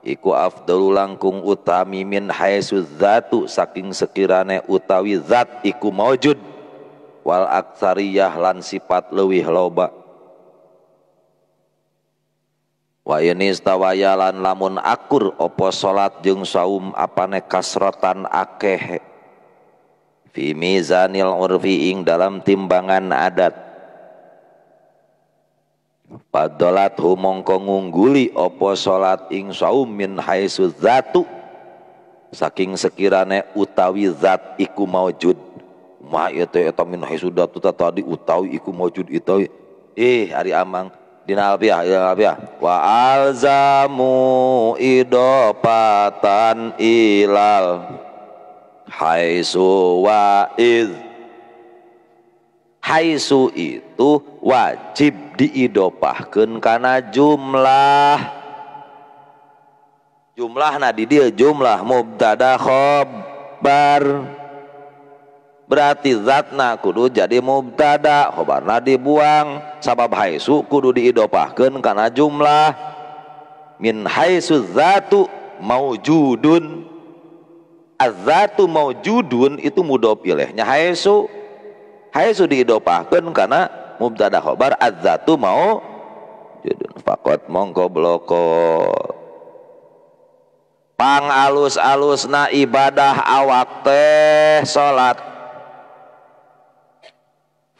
iku afdalu langkung utami min hai suzatu saking sekirane utawi zat iku maujud wal aksariyah lan sifat leuwih loba wa inistawaya lan lamun akur opo solat jung saum apane kasrotan akeh fi mizanil urfi ing dalam timbangan adat Padolat humongko ngungguli opo solat ing saum min haitsu zatu saking sekirane utawi zat iku maujud ma eta iya eta min haitsu zatu tadi utawi iku maujud itu eh hari amang dina alfiah ya alfiah wa alzamu idopatan ilal haisu wa id haisu itu wajib diidopahkan karena jumlah jumlah nah di dia jumlah mubtada khobar berarti zatna kudu jadi mubtada khobarna dibuang sabab haisu kudu diidopahkan karena jumlah min haisu zatu maujudun azatu maujudun itu mudopilehnya haisu haisu diidopahkan karena mubtada khobar azatu mau judun fakot mongko bloko pang alus alus na ibadah awak teh salat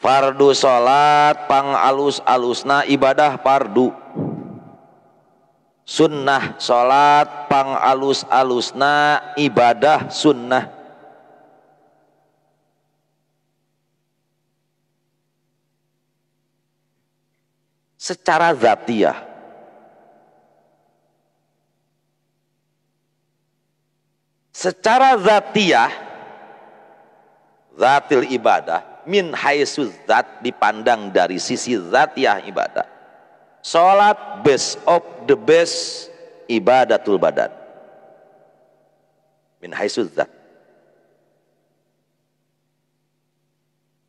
Fardu salat pang alus-alusna ibadah fardu. Sunnah salat pang alus-alusna ibadah sunnah. Secara zatiah Secara zatiah Zatil ibadah min haisuzat dipandang dari sisi zatiah ibadah. Salat best of the best ibadatul badan. Min haisuzat.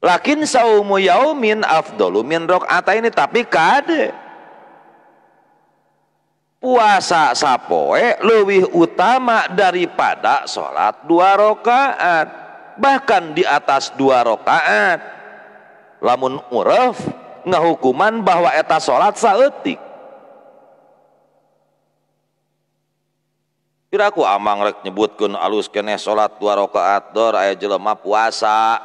Lakin saumu yaumin afdolu min rokata ini tapi kade. Puasa sapoe lebih utama daripada sholat dua rokaat bahkan di atas dua rakaat lamun uraf ngahukuman bahwa eta salat saeutik Kira aku amang rek nyebutkan alus keneh salat dua rakaat dor aya jelema puasa.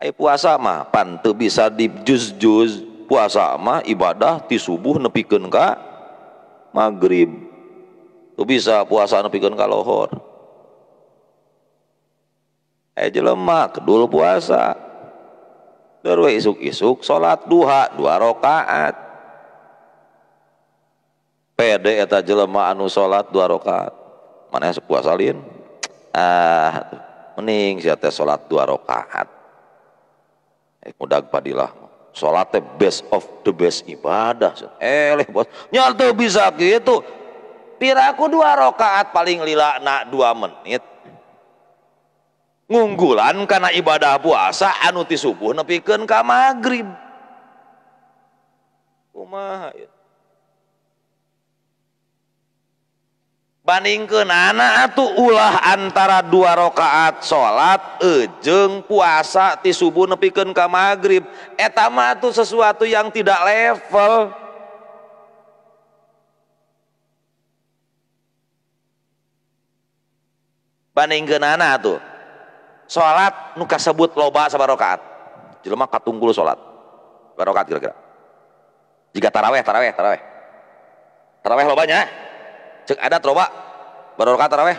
ayah puasa mah pan bisa di juz Puasa mah ibadah ti subuh nepikeun ka maghrib. Teu bisa puasa nepikeun ka lohor eh jelema kedul puasa terus isuk-isuk salat duha dua rakaat pede eta jelema anu salat dua rakaat mana puasa salin ah mending sia teh salat dua rakaat eh mudag padilah salat teh best of the best ibadah eleh leh bos nya bisa gitu piraku dua rakaat paling lila nak dua menit ngunggulan karena ibadah puasa anuti subuh nepikan ka maghrib. Ya? Banding ke nana tuh ulah antara dua rakaat sholat, ejeng puasa ti subuh nepikeun maghrib? maghrib. Etama tuh sesuatu yang tidak level Banding ke nana tuh salat nu kasebut loba sabar jelma jelema katunggul salat barokat kira-kira jika taraweh taraweh taraweh taraweh lobanya cek ada loba barokat taraweh taraweh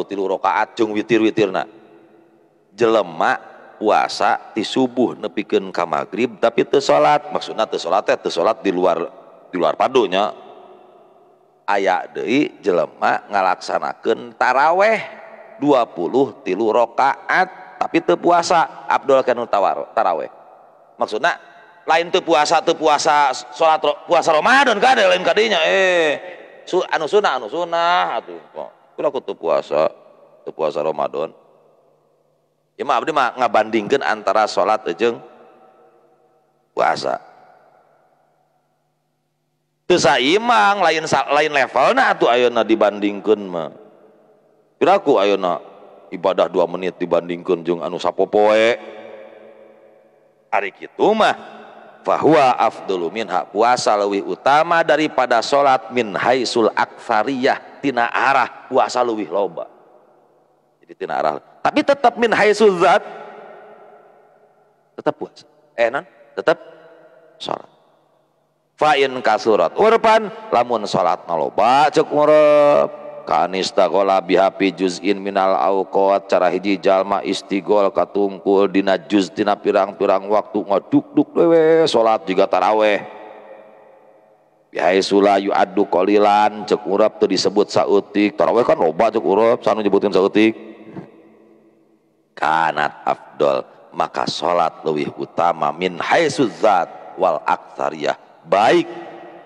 20 tilu rokaat jeung witir-witirna jelema puasa di subuh nepikeun ka magrib tapi teu salat maksudna teu salat teh teu salat di luar di luar padonya aya deui jelema ngalaksanakeun taraweh 20 tilu rakaat tapi te puasa Abdul tawartarah maks lain te puasa te puasa salat puasa Romadhon eh, Romadbandingkan antara salatng puasasa Imang lain lain level atau Auna dibandingkanmah Piraku na ibadah dua menit dibandingkan jung anu sapopoe. Ari itu mah bahwa afdulu minha puasa lebih utama daripada sholat min haisul akfariyah tina arah puasa lebih loba. Jadi tina arah. Tapi tetap min haisul zat tetap puasa. Eh nan tetap sholat. Fa'in kasurat urpan lamun sholat naloba cek kanista Kanistagola bihapi juz'in minal awqat cara hiji jalma istigol katungkul dina juz dina pirang-pirang waktu ngaduk-duk lewe salat juga taraweh. Bihai sula adu kolilan cek urap tuh disebut sautik. Taraweh kan loba cek urap sanu nyebutin sautik. Kanat afdol maka sholat lebih utama min hai suzat wal aktariyah baik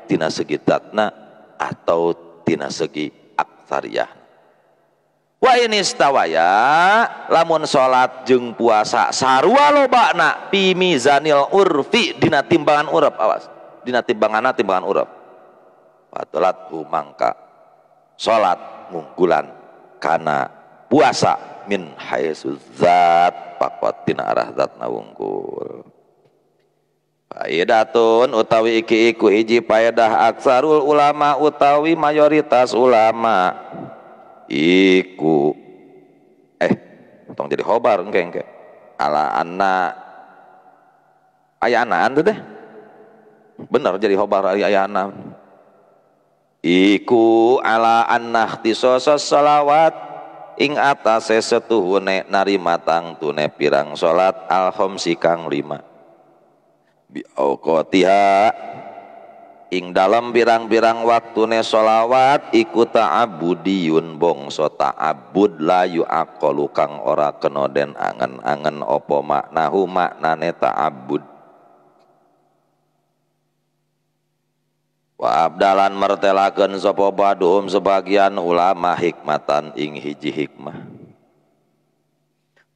tina segitatna atau tina segi syariah wa ini stawaya lamun sholat jeng puasa sarua nak pimi zanil urfi dina timbangan urap awas dina timbangan timbangan urap Fatulat humangka sholat ngunggulan karena puasa min haitsu zat pakot tina arah zatna wungkul Faidatun utawi iki iku iji paedah aksarul ulama utawi mayoritas ulama iku eh tong jadi hobar engke engke ala anna ayanaan tuh deh benar jadi hobar ayana iku ala anna ikhtisasa salawat ing atase setuhune nari matang tune pirang salat al kang 5 biauqatiha ing dalam pirang-pirang ne solawat ikut ta'abudiyun bangsa ta'abud layu akolu kang ora kenoden angen-angen opo maknahu maknane ta'abud Wa abdalan mertelakan sapa sebagian ulama hikmatan ing hiji hikmah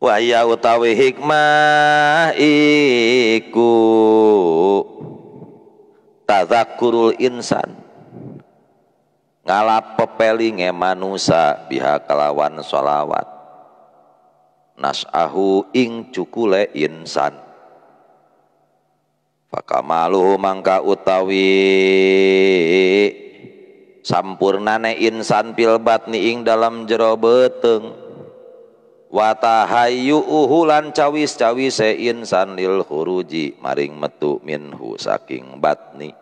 Wahai ya utawi hikmah iku tazakurul insan ngalap pepelinge manusa biha kelawan solawat nasahu ing cukule insan fakamalu mangka utawi sampurnane insan pilbat ni ing dalam jero beteng Watahayu uhulan cawis cawis insan lil huruji maring metu minhu saking batni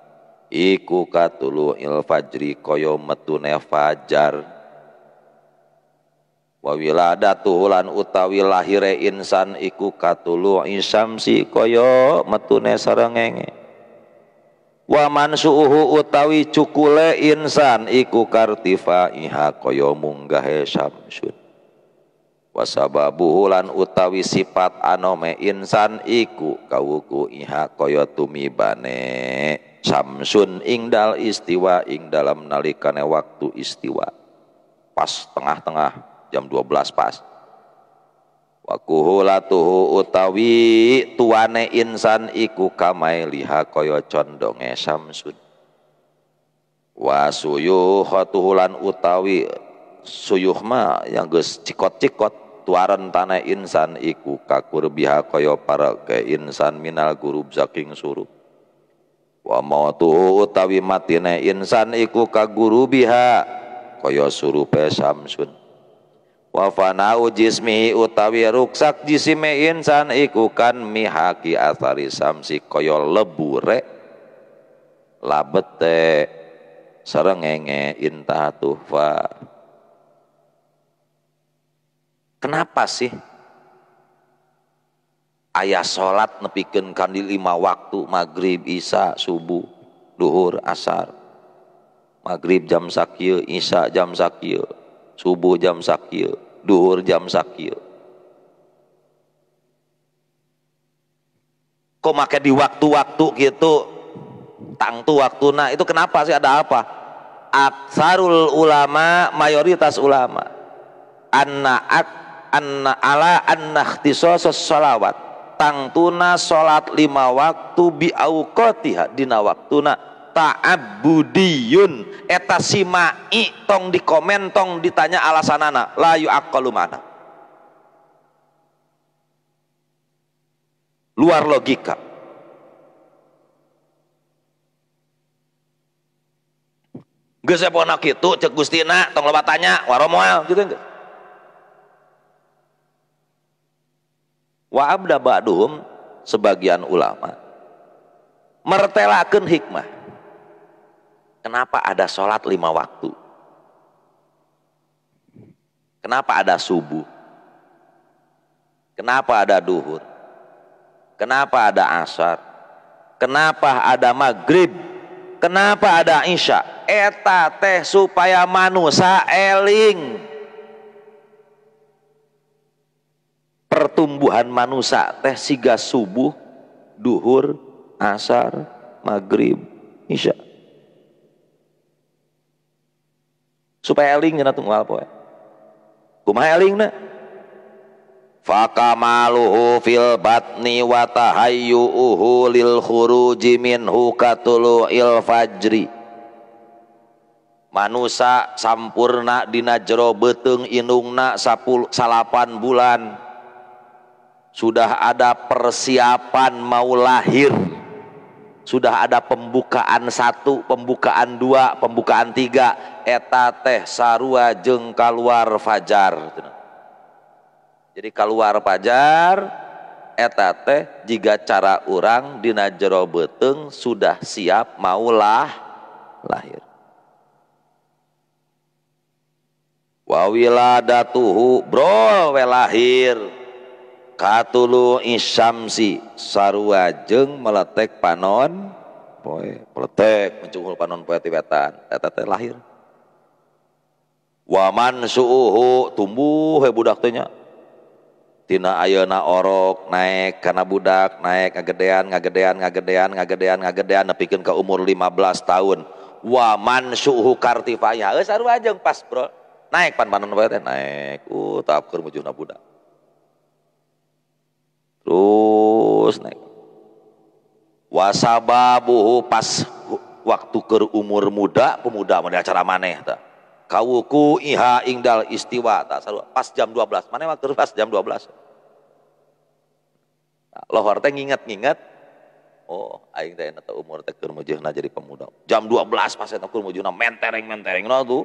iku katulu il fajri koyo metu fajar wawilada tuhulan utawi lahire insan iku katulu isamsi koyo metu sarengenge wa suuhu utawi cukule insan iku kartifa iha koyo munggahe samsun wasababuhu lan utawi sifat anome insan iku kawuku iha kaya tumibane samsun ingdal istiwa ing dalam nalikane waktu istiwa pas tengah-tengah jam 12 pas Wakuhulatuhu utawi tuane insan iku kamai liha kaya condonge samsun. Wasuyuh utawi suyuh ma yang gus cikot-cikot tuaran tanah insan iku kakur biha kaya para ke insan minal gurub zaking surup wa mautu utawi matine insan iku kaguru biha kaya surupe samsun wa fanau jismihi utawi ruksak jisime insan iku kan mihaki athari samsi kaya lebure labete serengenge intah tuhfa Kenapa sih ayah sholat nepikan kandil lima waktu maghrib isya subuh duhur asar maghrib jam sakio isya jam sakio subuh jam sakio duhur jam sakio kok makai di waktu-waktu gitu tangtu waktu nah itu kenapa sih ada apa aksarul ulama mayoritas ulama anna anna ala anna ikhtisasa sholawat tangtuna sholat lima waktu bi auqatiha dina waktuna ta'abudiyun eta simai tong dikomen tong ditanya alasanana la yu'aqqalu mana luar logika Geus ponak itu cek Gustina tong loba tanya waromoal gitu enggak Wa abda ba'dum sebagian ulama mertelakan hikmah. Kenapa ada sholat lima waktu? Kenapa ada subuh? Kenapa ada duhur? Kenapa ada asar? Kenapa ada maghrib? Kenapa ada isya? Eta teh supaya manusia eling pertumbuhan manusia teh siga subuh, duhur, asar, maghrib, isya. Supaya eling cenah tunggal ya Kumaha na? Fakamaluhu fil batni watahayu uhu lil khuruji minhu il fajri. Manusia sampurna dina jero beteng inungna salapan bulan sudah ada persiapan mau lahir sudah ada pembukaan satu pembukaan dua pembukaan tiga eta teh sarua jeng keluar fajar jadi keluar fajar eta teh jika cara orang di jero beteng sudah siap maulah lahir wa bro we punyayasi Sarajeng meletek panon pele men panontan lahir suhu tumbuhdaknya Tiuna orok naik karena budak naik kagedean ngagedean kagedean kagedean ngagedeankin ke umur 15 tahun waman suhu kartifanya naikon nakur budak terus naik wasababuhu pas waktu ke umur muda pemuda mana acara maneh ya? kauku iha ingdal istiwa tak pas jam 12 mana waktu pas jam 12 nah, lohor teh nginget-nginget oh aing teh eta umur teh keur mujuhna jadi pemuda jam 12 pas eta keur mujuhna mentereng mentereng no tuh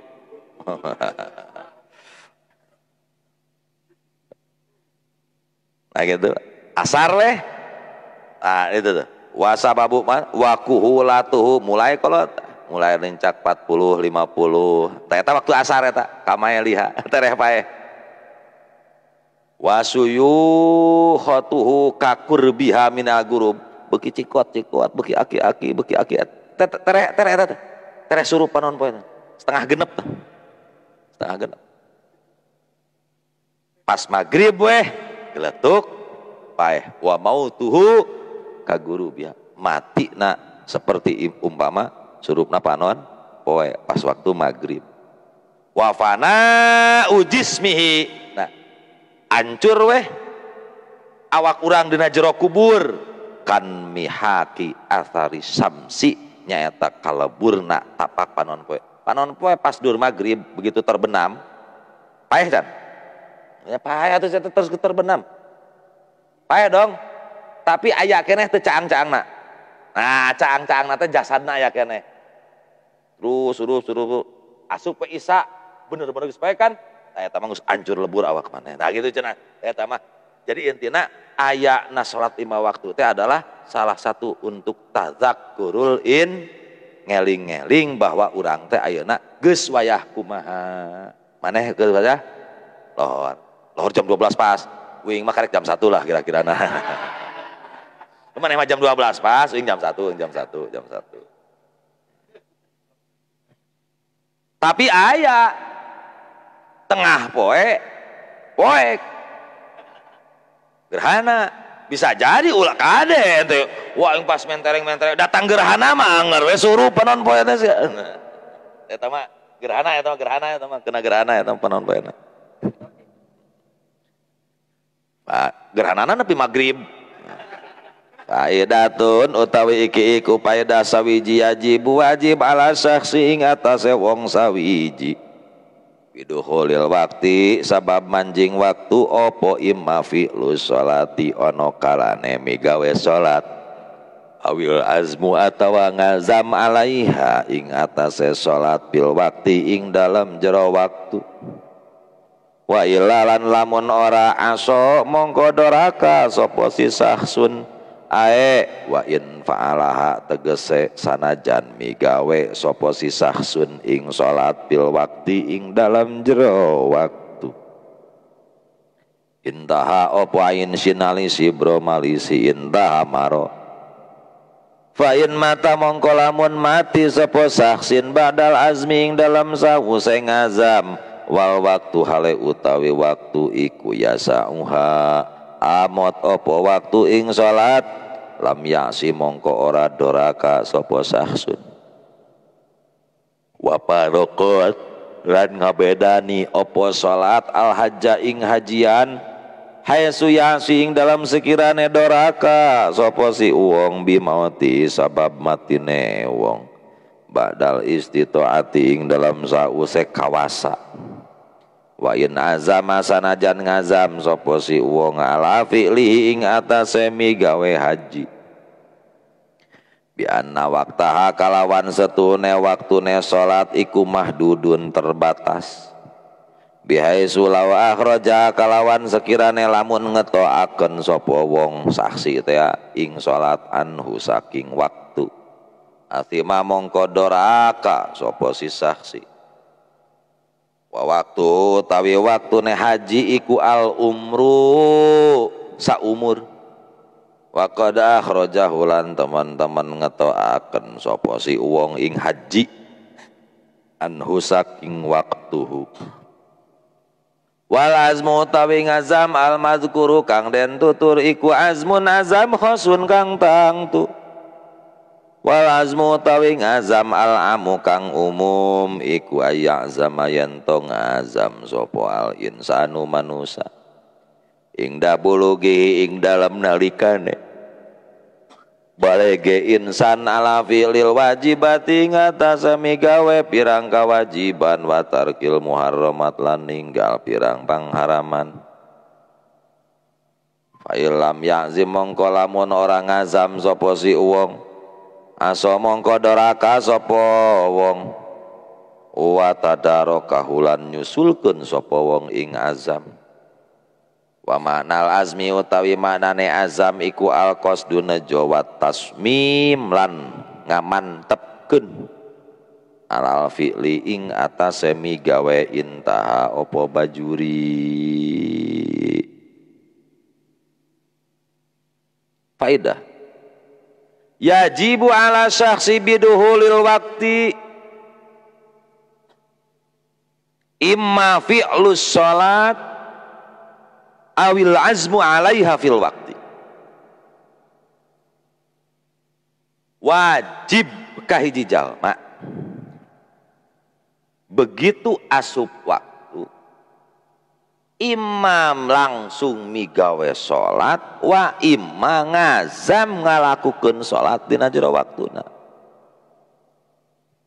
[LAUGHS] nah gitu asar leh. Nah, itu tuh. Wasababu wakuhulatuhu mulai kalau mulai rincak 40 50. Ternyata waktu asar eta kamaya liha [LAUGHS] tereh pae. Wasuyu khatuhu kakurbiha min gurub. Beki cikot cikot, beki aki-aki, beki aki. Tereh tereh eta Tereh suruh panon poe. Setengah genep Setengah genep. Pas maghrib weh geletuk paeh wa mautuhu kaguru biar mati na seperti umpama surupna panon poe pas waktu maghrib wafana ujismihi nah ancur weh awak urang dina jero kubur kan mihaki athari samsi nyata kaleburna tapak panon poe panon poe pas dur maghrib begitu terbenam payah dan ya payah terus terus terbenam Ayo dong. Tapi ayah keneh teu caang nak. Nah, caang-caangna teh jasadna aya keneh. Terus terus terus asup ke Isa bener-bener geus -bener, kan. Aya tamah geus ancur lebur awak mana. Nah gitu cenah. Aya tamah. Jadi intinya aya na salat lima waktu teh adalah salah satu untuk tadzakurul in ngeling-ngeling bahwa urang teh ayeuna geus wayah kumaha. Maneh geus wayah lohor. Lohor jam 12 pas wing mah jam satu lah kira-kira nah cuman [LAUGHS] mah jam 12 pas wing jam satu jam satu jam satu tapi ayah tengah poe poek gerhana bisa jadi ulah kade itu wah yang pas mentereng mentereng datang gerhana mah anger we suruh penon poe teh nah, eta mah gerhana ya mah gerhana ya mah kena gerhana ya eta penon poe llamada gerhanaan napi magrim Kaidaun utawi iki iku pay dasa wiji yajibu wajib alas si ing atase wongsa wijji Widuhulilwati sabab manjing waktu opo immafi lu salaati onokalane mi gawe salatmutawazam alaiha ing atase salatpilwati ing dalam jero waktu. wa ilalan lamun ora aso mongko doraka sapa si sahsun ae wa in faalaha tegese sanajan migawe sapa si sahsun ing solat bil wakti ing dalam jero waktu intaha opo ain sinalisi bro malisi intaha maro Fa'in mata mongko lamun mati sapa saksin badal azmi ing dalam sawuse ngazam wal waktu hale utawi waktu iku yasauha amot opo waktu ing salat lam yasi mongko ora doraka sopo sahsun wa lan ngabedani opo salat al hajja ing hajian Hai suyasi ing dalam sekirane doraka sopo si uong bimauti sabab matine uong badal istitoati ing dalam sause kawasa wa in azama sanajan ngazam sapa si wong ala fi'li ing atase gawe haji bi anna waqtaha kalawan setune waktune salat iku mahdudun terbatas bihai sulawa akhraja kalawan sekirane lamun ngetoaken sapa wong saksi teh ing salat anhu saking waktu athima mongko doraka sapa si saksi waktu tawi waktu ne haji iku al umru umur. wa qad akhrajahu lan teman-teman ngetoaken sapa si wong ing haji an husak ing waktuhu Wal azmu tawi ngazam al mazkuru kang den tutur iku azmun azam khosun kang tangtu wal azmu tawing azam al amu kang umum iku ayak zamayan tong azam sopo al insanu manusa ing dabulugi ing dalam nalikane balege insan ala filil wajibati ngatasami gawe pirang kawajiban watarkil muharramat lan ninggal pirang pangharaman ilam yakzim mongko lamun orang azam sapa si uwong aso mongko doraka sapa wong wa tadaro kahulan nyusulkeun sapa wong ing azam wa maknal azmi utawi maknane azam iku al qasdu jawa tasmim lan ngamantepkeun alal fi'li ing atas semi gawe intaha opo bajuri faidah yajibu ala syakhsi biduhulil waktu imma fi'lus salat awil azmu alaiha fil waktu wajib kahijijal mak begitu asup waktu imam langsung migawe salat wa imma ngazam ngalakukeun salat dina jero waktuna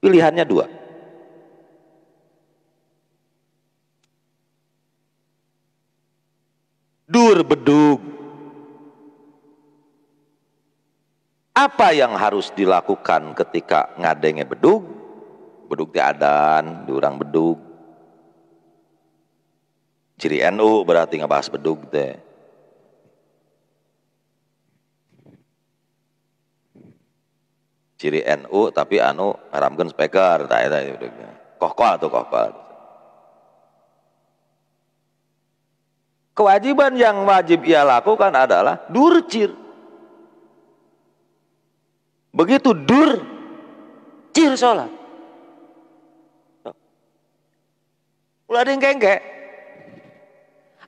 pilihannya dua dur bedug apa yang harus dilakukan ketika ngadenge bedug bedug tiadan diurang bedug ciri NU berarti ngebahas bedug teh ciri NU tapi anu ngaramkeun speaker tah eta Kokoh atau kokoh. kewajiban yang wajib ia lakukan adalah durcir begitu dur cir sholat ulah ada yang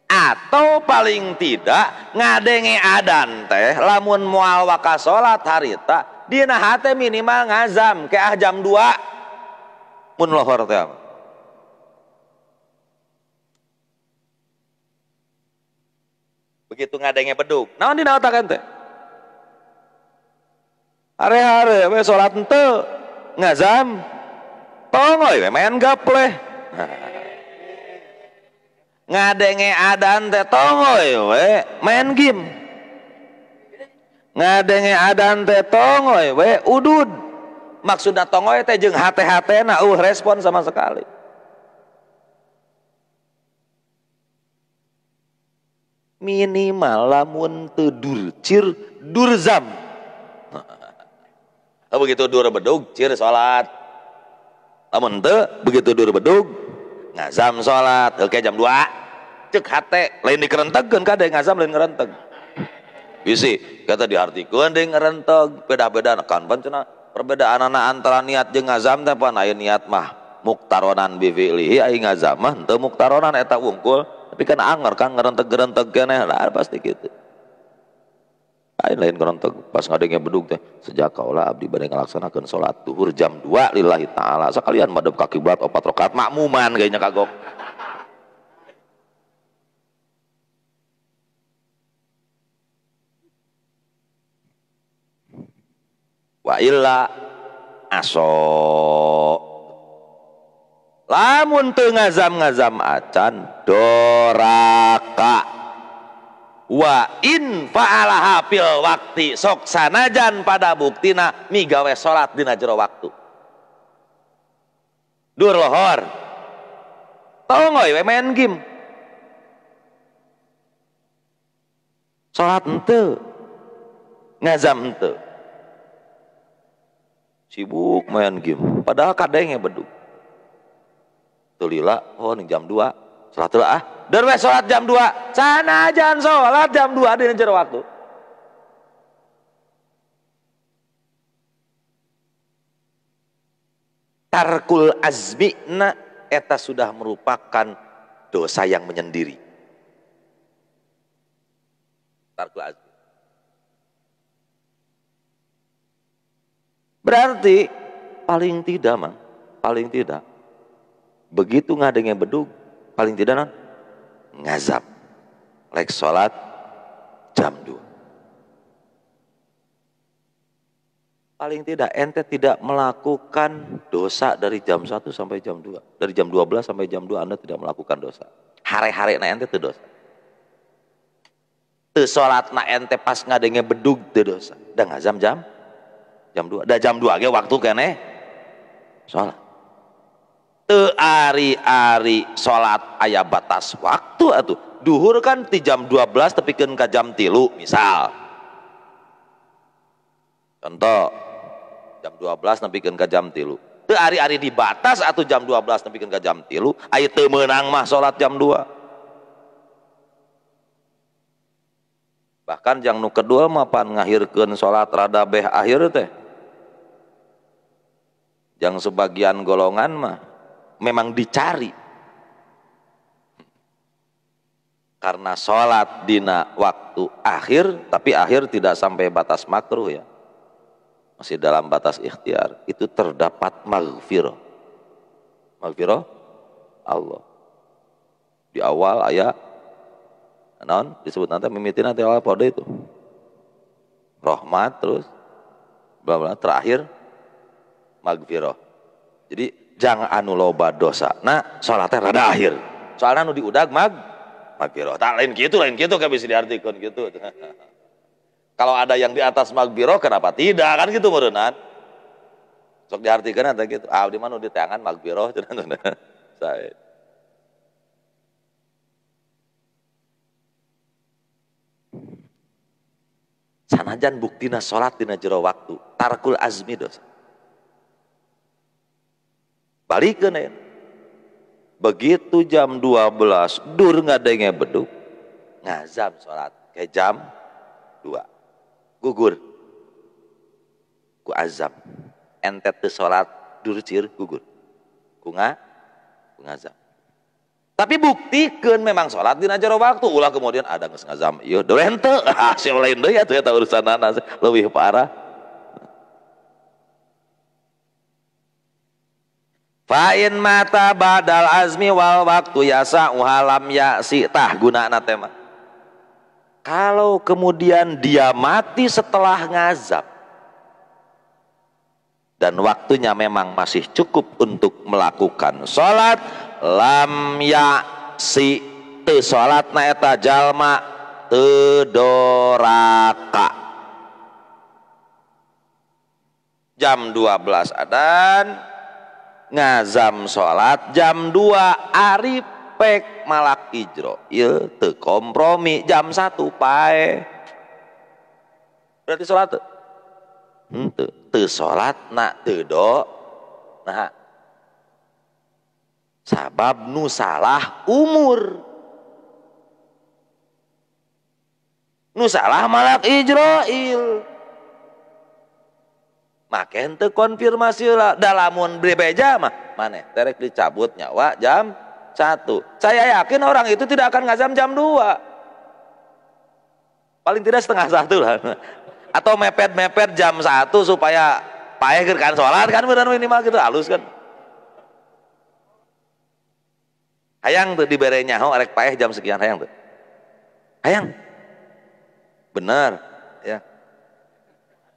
atau paling tidak ngadenge adan teh lamun mual waka salat harita dina hate minimal ngazam ke ah jam 2 mun lohor teh begitu ngadenge beduk naon dina otak ente are-are we salat ngazam tongoy main gapleh nah ngadenge adan teh tongoy we main game ngadenge adan teh tongoy we udud maksudnya tongoy teh jeng hate-hate na uh respon sama sekali minimal lamun tedur cir durzam oh, begitu dur bedug cir salat lamun te begitu dur bedug ngazam salat oke jam 2 cek hate lain dikerentegen kada yang azam lain ngerenteg bisi kata diartikuan deh ngerenteg beda-beda nah, kan pancena perbedaan anak antara niat yang azam teh pan nah, ya niat mah muktaronan bivili iya, aing azam mah itu muktaronan eta wungkul tapi kan anger kan ngerenteg-gerenteg keneh lah pasti gitu lain lain ngerenteg pas yang beduk teh sejak kaulah abdi bade ngelaksanakan sholat zuhur jam 2 lillahi taala sekalian madep kaki belat opat rokat makmuman kayaknya kagok wa illa aso lamun teu ngazam-ngazam acan doraka wa in fa'alaha pil waktu sok sanajan pada buktina migawe salat dina jero waktu dur lohor tolongoy we main game salat henteu ngazam henteu sibuk main game padahal kadangnya beduk tulila oh ini jam 2 sholat ah dan sholat jam 2 sana jangan sholat jam 2 ada jero waktu tarkul azmina eta sudah merupakan dosa yang menyendiri tarkul azmi Berarti paling tidak, man, paling tidak begitu ngadengnya bedug, paling tidak non ngazab. like sholat jam 2. Paling tidak ente tidak melakukan dosa dari jam 1 sampai jam 2. Dari jam 12 sampai jam 2 Anda tidak melakukan dosa. Hari-hari na ente itu dosa. Teu sholat na ente pas ngadengnya bedug itu dosa. Dan ngazam jam jam 2 dah jam 2 ge waktu kene salat teu ari-ari salat aya batas waktu atuh duhur kan ti jam 12 tepikeun ka jam 3 misal contoh jam 12 nepikeun ka jam 3 teu ari-ari di batas atau jam 12 nepikeun ka jam 3 aya teu meunang mah salat jam 2 bahkan yang nu kedua mah pan ngahirkeun salat rada beh akhir teh yang sebagian golongan mah memang dicari karena sholat dina waktu akhir tapi akhir tidak sampai batas makruh ya masih dalam batas ikhtiar itu terdapat maghfirah maghfirah Allah di awal ayat non disebut nanti mimitin nanti awal pada itu rahmat terus bla bla terakhir magfirah jadi jangan anu loba dosa nah sholatnya rada akhir soalnya anu diudag mag magfirah tak lain gitu lain gitu kan bisa diartikan gitu [LAUGHS] kalau ada yang di atas magfirah kenapa tidak kan gitu Murunan? sok diartikan atau gitu ah di mana di tangan magfirah [LAUGHS] saya sanajan buktina sholat dina jero waktu tarkul azmi dosa Balikin nih. Begitu jam 12, dur ngadengnya beduk. Ngazam sholat ke jam 2. Gugur. Ku azam. Entet sholat, dur cir, gugur. Ku nga, ku ngazam. Tapi buktikan memang sholat di najaro waktu. Ulah kemudian ada ngesengazam. Iya, dolente. [LAUGHS] Ah, si lain deh ya tuh ya urusan anak. Lebih parah. Fa'in mata badal azmi wal waktu yasa uhalam ya si tah guna tema. Kalau kemudian dia mati setelah ngazab dan waktunya memang masih cukup untuk melakukan sholat lam ya si te sholat na eta jalma doraka jam 12 adan ngazam salat jam 2 Ari pek malak ijro ieu iya, te kompromi jam 1 pae berarti salat teu hmm, te sholat salat nak te do nah sabab nu salah umur nu salah malak ijroil Makin ente konfirmasi lah dalamun berbeja mah mana terek dicabut nyawa jam satu saya yakin orang itu tidak akan ngazam jam dua paling tidak setengah satu lah atau mepet mepet jam satu supaya payah kerkan sholat kan benar minimal gitu halus kan hayang tuh diberi nyaho arek payah jam sekian hayang tuh hayang benar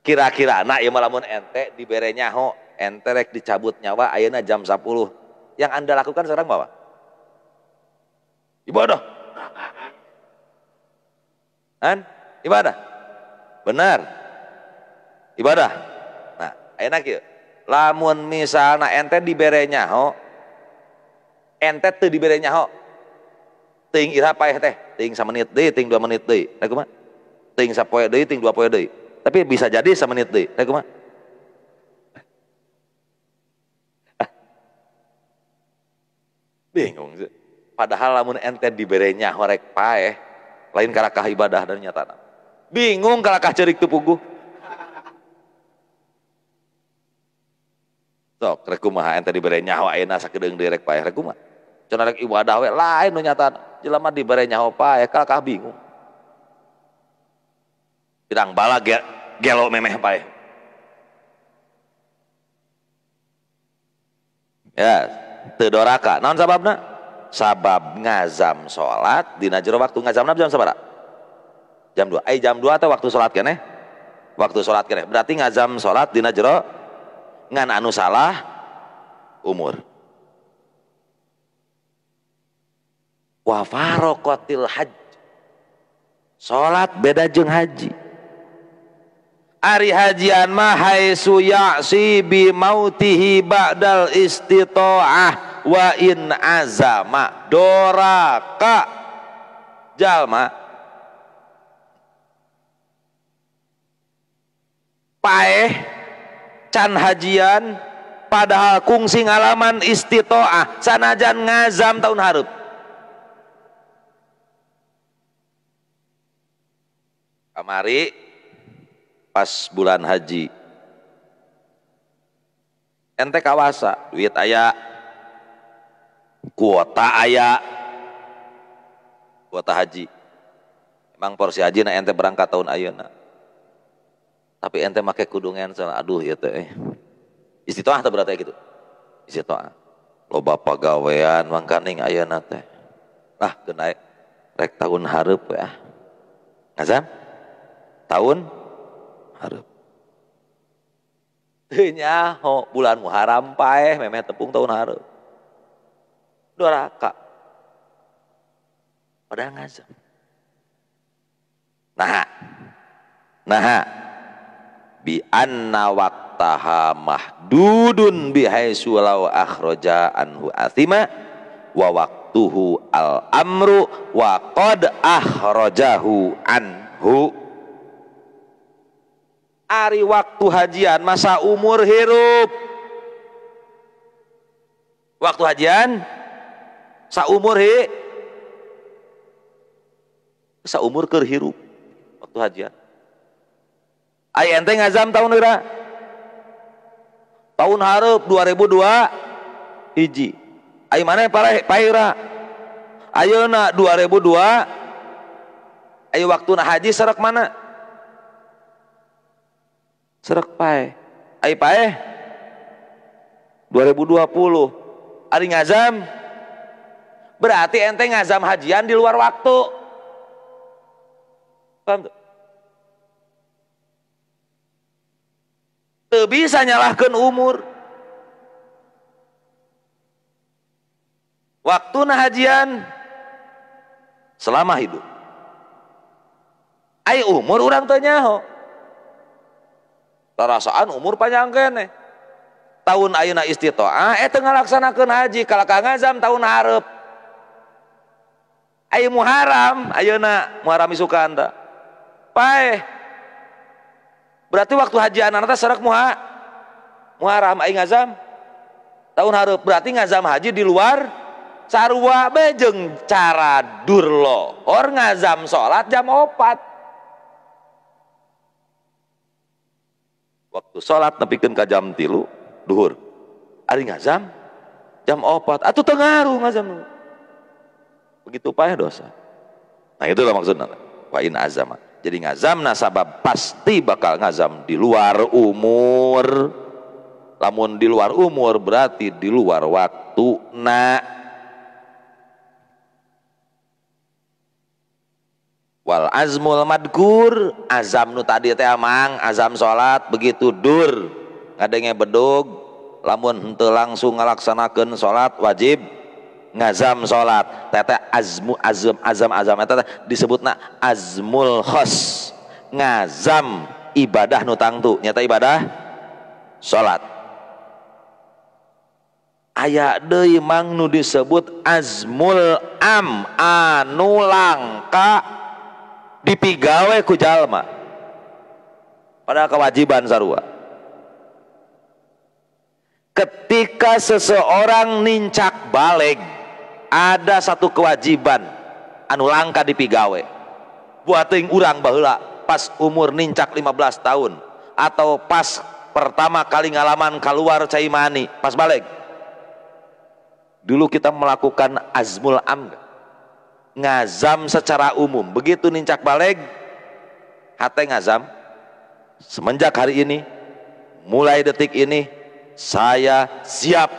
kira-kira nak ya malamun ente dibere nyaho ente rek dicabut nyawa ayana jam 10 yang anda lakukan sekarang bawa ibadah an ibadah benar ibadah nah enak ya lamun misalnya ente dibere nyaho ente tuh dibere nyaho ting irah payah teh ting menit, deh, ting dua menit deh, nah, lagu ting sapoe deh, ting dua poe deh tapi bisa jadi semenit deh nah, eh, kumaha eh. bingung sih padahal lamun ente diberenya horek paeh lain karakah ibadah dan nyata bingung karakah cerik tupuguh sok rekumah ente diberenya nyawa ayeuna sakedeung direk paeh rekumah cenah rek ibadah we lain nyata jelema diberenya hawa paeh karakah bingung Pirang bala ge gelo memeh pae. Ya, teu doraka. Naon sababna? Sabab ngazam salat dina jero waktu ngazamna jam sabaraha? Jam 2. Eh jam 2 teh waktu salat keneh. Waktu salat keneh. Berarti ngazam salat dina jero ngan anu salah umur. Wa farokotil haji. Salat beda jeng haji. Ari hajian mah suya ya'si bi mautihi ba'dal istito'ah wa in azama doraka jalma paeh can hajian padahal kungsi ngalaman istitoah sanajan ngazam tahun harup kamari pas bulan haji ente kawasa duit ayah kuota ayah kuota haji emang porsi haji na ente berangkat tahun ayah na, tapi ente pakai kudungan soalnya aduh ya teh eh. istitoah atau berarti gitu istitoah loba pagawean mangkaning na teh Lah, kenaik rek tahun hareup ya ngazam tahun harap. Nyaho bulan Muharram paeh memeh tepung tahun harap. dua raka, Padahal ngajak. Nah. Nah. Bi anna waktaha mahdudun bihaisu sulaw akhroja anhu athima wa waktuhu al amru wa qad ahrajahu anhu waktu hajian masa umur hirup waktu haan umur bisa umur ke hirup waktu haanente tahun tahun Har 2002i mana 2002ayo waktu hajisak mana Serak pae. Ai pae? 2020. Ari ngazam. Berarti ente ngazam hajian di luar waktu. Paham tuh? bisa nyalahkan umur. Waktu nah hajian selama hidup. Ayo umur orang tanya ho. punya rasaan umur panjangke eh. tahun ayuna istito ah, ngalakana keji kalauakazam tahun arep Muharramuna Muukan berarti waktu hajian atasak muazam tahun berarti ngazam haji di luar sarjeng cara Durlo orang ngazam salat jam opat waktu sholat tapi ka jam 3 duhur ari ngazam jam opat atau teu ngaruh ngazam begitu payah dosa nah itulah maksudnya wa in azama jadi nah sabab pasti bakal ngazam di luar umur lamun di luar umur berarti di luar waktu nak wal azmul madkur azam nu tadi teh amang azam salat begitu dur ngadenge bedug lamun henteu langsung ngalaksanakeun salat wajib ngazam salat teteh azmu azam azam azam eta disebutna azmul khos ngazam ibadah nu tangtu nyata ibadah salat aya deui mang nu disebut azmul am anu langka dipigawe ku jalma pada kewajiban sarua ketika seseorang nincak balik ada satu kewajiban anu langka dipigawe yang urang bahula pas umur nincak 15 tahun atau pas pertama kali ngalaman keluar caimani pas balik dulu kita melakukan azmul am ngazam secara umum. Begitu nincak balik, hati ngazam. Semenjak hari ini, mulai detik ini, saya siap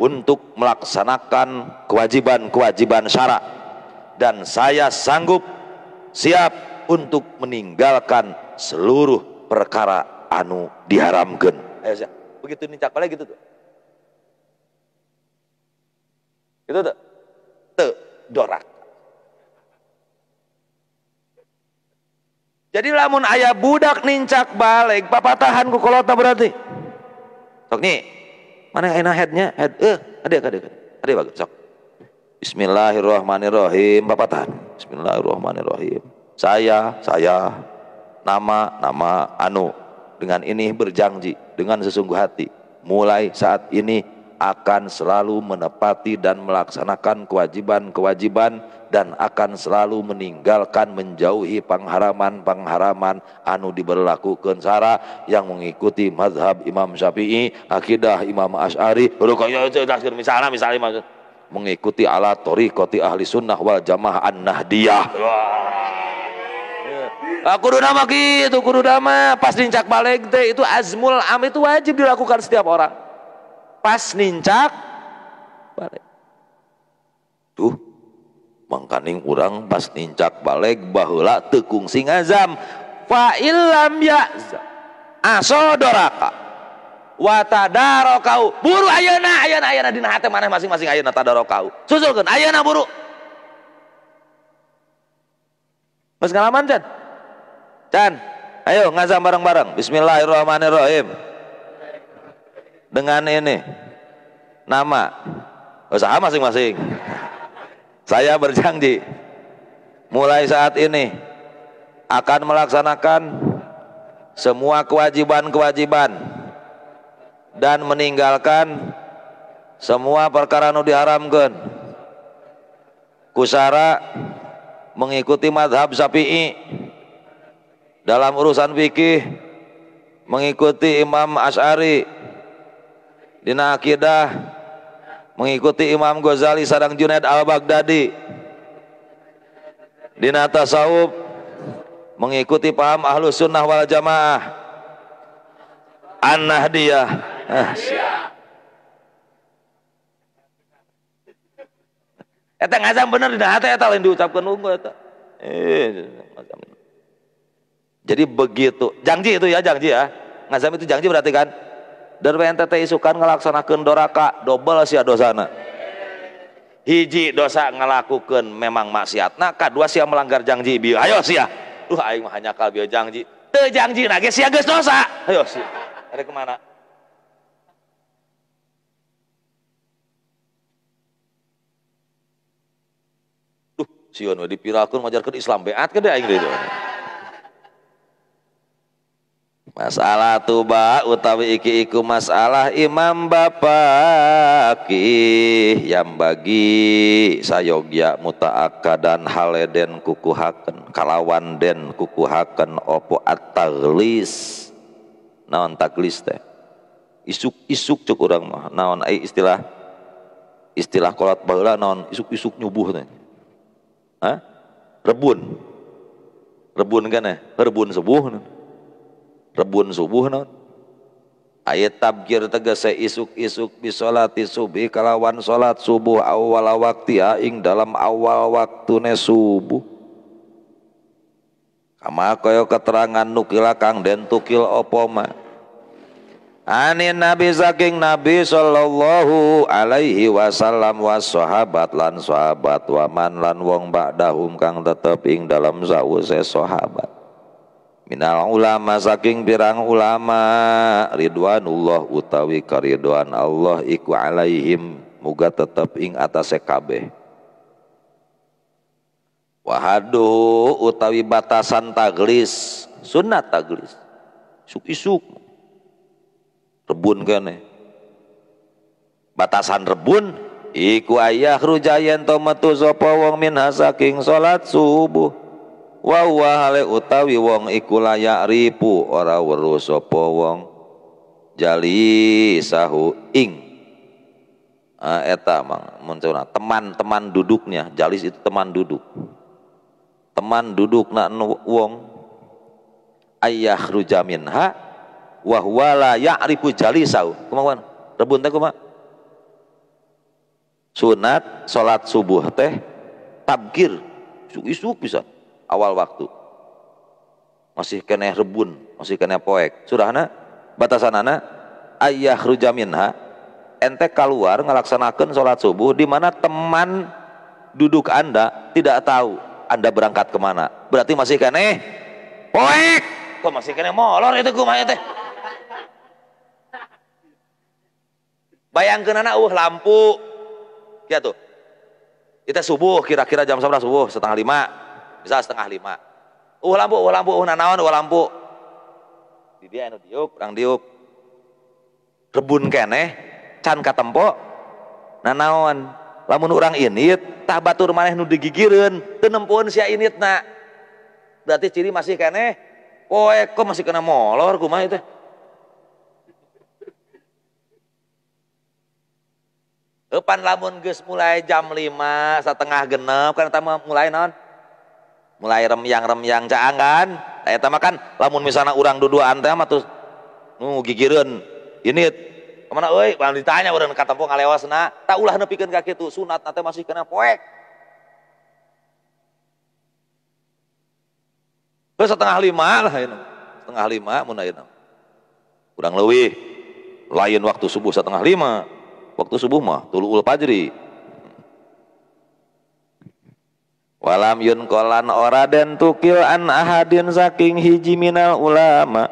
untuk melaksanakan kewajiban-kewajiban syara dan saya sanggup siap untuk meninggalkan seluruh perkara anu diharamkan. Ayo, begitu nincak balik gitu tuh. Gitu tuh. Tuh, dorak. jadi lamun ayah budak nincak balik tahan ku kolota berarti sok nih mana enak headnya head eh ada ada ada bagus sok Bismillahirrahmanirrahim tahan. Bismillahirrahmanirrahim saya saya nama nama anu dengan ini berjanji dengan sesungguh hati mulai saat ini akan selalu menepati dan melaksanakan kewajiban-kewajiban dan akan selalu meninggalkan menjauhi pengharaman-pengharaman anu diberlakukan cara yang mengikuti mazhab Imam Syafi'i, akidah Imam Ash'ari, misalnya misalnya mengikuti ala tariqati ahli sunnah wal jamaah an-nahdiyah. Aku udah ah, nama gitu, kudu nama pas dincak balik teh itu azmul am itu wajib dilakukan setiap orang pas nincak balik. Tuh, mangkaning orang pas nincak balik bahula tekung sing azam. Fa illam doraka. Asodoraka. Watadarokau. Buru ayana, ayana, ayana. di nahate mana masing-masing ayana tadarokau. Susulkan, ayana buru. Mas ngalaman, Chan. Chan, ayo ngazam bareng-bareng. Bismillahirrahmanirrahim dengan ini nama usaha oh, masing-masing. Saya berjanji mulai saat ini akan melaksanakan semua kewajiban-kewajiban dan meninggalkan semua perkara nu diharamkan. Kusara mengikuti madhab Syafi'i dalam urusan fikih mengikuti Imam asyari dina akidah mengikuti Imam Ghazali sarang Junaid Al-Baghdadi dina tasawuf mengikuti paham ahlu sunnah wal jamaah an-nahdiyah Eta eh, ngazam bener di hati eta ya, lain diucapkan unggul ya, eta. Eh, Jadi begitu. Janji itu ya, janji ya. Ngazam itu janji berarti kan? dan WNTT isukan ngelaksanakan doraka dobel sia dosana hiji dosa ngelakukan memang maksiat nah kedua sia melanggar janji biu ayo sia duh aing mah hanya kal janji teu janji lagi sia geus dosa ayo sia ada kemana duh sieun we dipirakeun ngajarkeun Islam beat ke deh aing deui Masalah tuba utawi iki iku masalah imam bapak yang bagi sayogya mutaaka dan haleden kukuhaken kalawan den kukuhaken opo ataglis naon taglis teh isuk isuk cuk orang mah naon ai istilah istilah kolat bahula naon isuk isuk nyubuh teh ah rebun rebun kan ya rebun sebuh nah rebun subuh non ayat tabgir tegas isuk-isuk bisolati subuh kalawan solat subuh awal waktu ya, ing dalam awal waktune subuh kama kaya keterangan nukila kang den tukil opoma Anin Nabi saking Nabi sallallahu alaihi wasallam was sahabat lan sahabat waman lan wong ba'dahum kang tetep ing dalam sause sahabat minal ulama saking pirang ulama ridwanullah utawi karidwan Allah iku alaihim muga tetep ing atas kabeh wahadu utawi batasan taglis sunat taglis suk isuk rebun kene batasan rebun iku ayah rujayan to metu sapa wong min saking salat subuh wa wa hale utawi wong iku layak ripu ora weru sapa wong jali sahu ing uh, eta mang munculna teman-teman duduknya jalis itu teman duduk teman duduk nak wong ayah rujaminha wa huwa la ya'rifu jalisahu rebun teh kumak sunat salat subuh teh tabgir isu-isu pisan awal waktu. Masih kena rebun, masih kena poek. Surahna batasan anak ayah rujaminha entek keluar ngelaksanakan sholat subuh di mana teman duduk anda tidak tahu anda berangkat kemana berarti masih kene poek kok masih kene molor itu kumaya teh bayangkan anak uh lampu ya tuh kita subuh kira-kira jam sebelas subuh setengah lima bisa setengah lima. Uh lampu, uh lampu, uh nanawan, uh lampu. Di dia anu diuk, orang diuk. Rebun kene, can katempo, nanawan. Lamun orang tahbatur tah batur maneh nu digigirin, tenempun nempueun ini nak, Berarti ciri masih kene, poe kok masih kena molor kumah itu. Depan lamun geus mulai jam 5 setengah genap kan eta mulai non mulai remyang-remyang caang ah, kan eta mah kan lamun misalnya orang duduan antem mah tuh nu gigireun ini mana euy pan ditanya urang kata pong ngalewasna tak ulah nepikeun kaki kitu sunat nanti masih kena poek Terus setengah lima lah ini. Setengah lima mun ayeuna. Kurang lebih, lain waktu subuh setengah lima. Waktu subuh mah tuluul fajri. Palam yun koan oraden tukilanadin saking hiji Minal ulama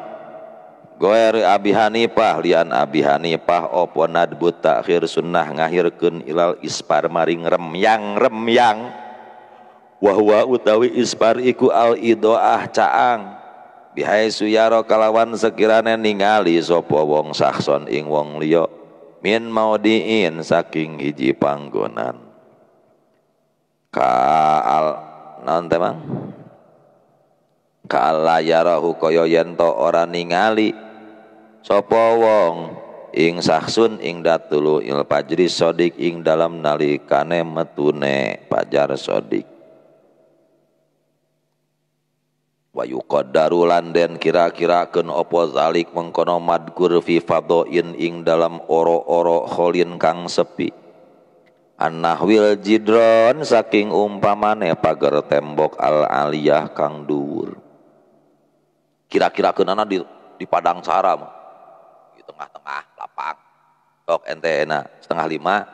goer bihhaniah Liyan abihaniah oponad butakfir sunnah ngahir kun ilal isspar maring remy remyangwah utawi isspar iku al-idoah caang bihai Suyaro kalawan sekirane ningali sopo wong sakson ing wong lok Min maudiin saking hijji panggonan. kaal naon temang kala layarahu kaya to ora ningali sapa wong ing saksun ing datulu il pajri sodik ing dalam nalikane metune pajar sodik wayu qaddaru landen kira-kira ken opo zalik mengkono madkur fi fadoin ing dalam oro-oro kholin kang sepi tiga an willjidron saking umpamane pagar tembok alliah kanghuwur kira-kira ke di padang saram di tengah-tengah 8k enteak setengah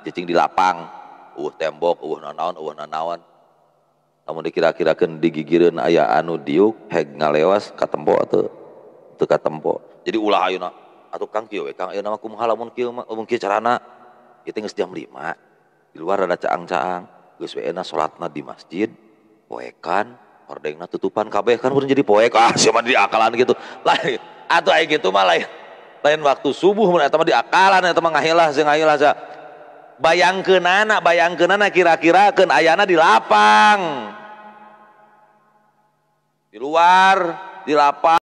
5cing di lapang uh tembokwan namun dikira-kira kan di giggirn aya anu diukgna lewas tembok atauka tembok jadi u setiap lima Di luar ada caang-caang, geus we enak salatna di masjid, poekan, ordengna tutupan kabeh kan kudu jadi poek ah sia mah di akalan gitu. Lain atuh aya gitu mah lain. Lain waktu subuh mun eta mah di akalan eta mah ngahilah sing ngahilah sa. Bayangkeunana, bayangkeunana kira-kira keun ayana di lapang. Di luar, di lapang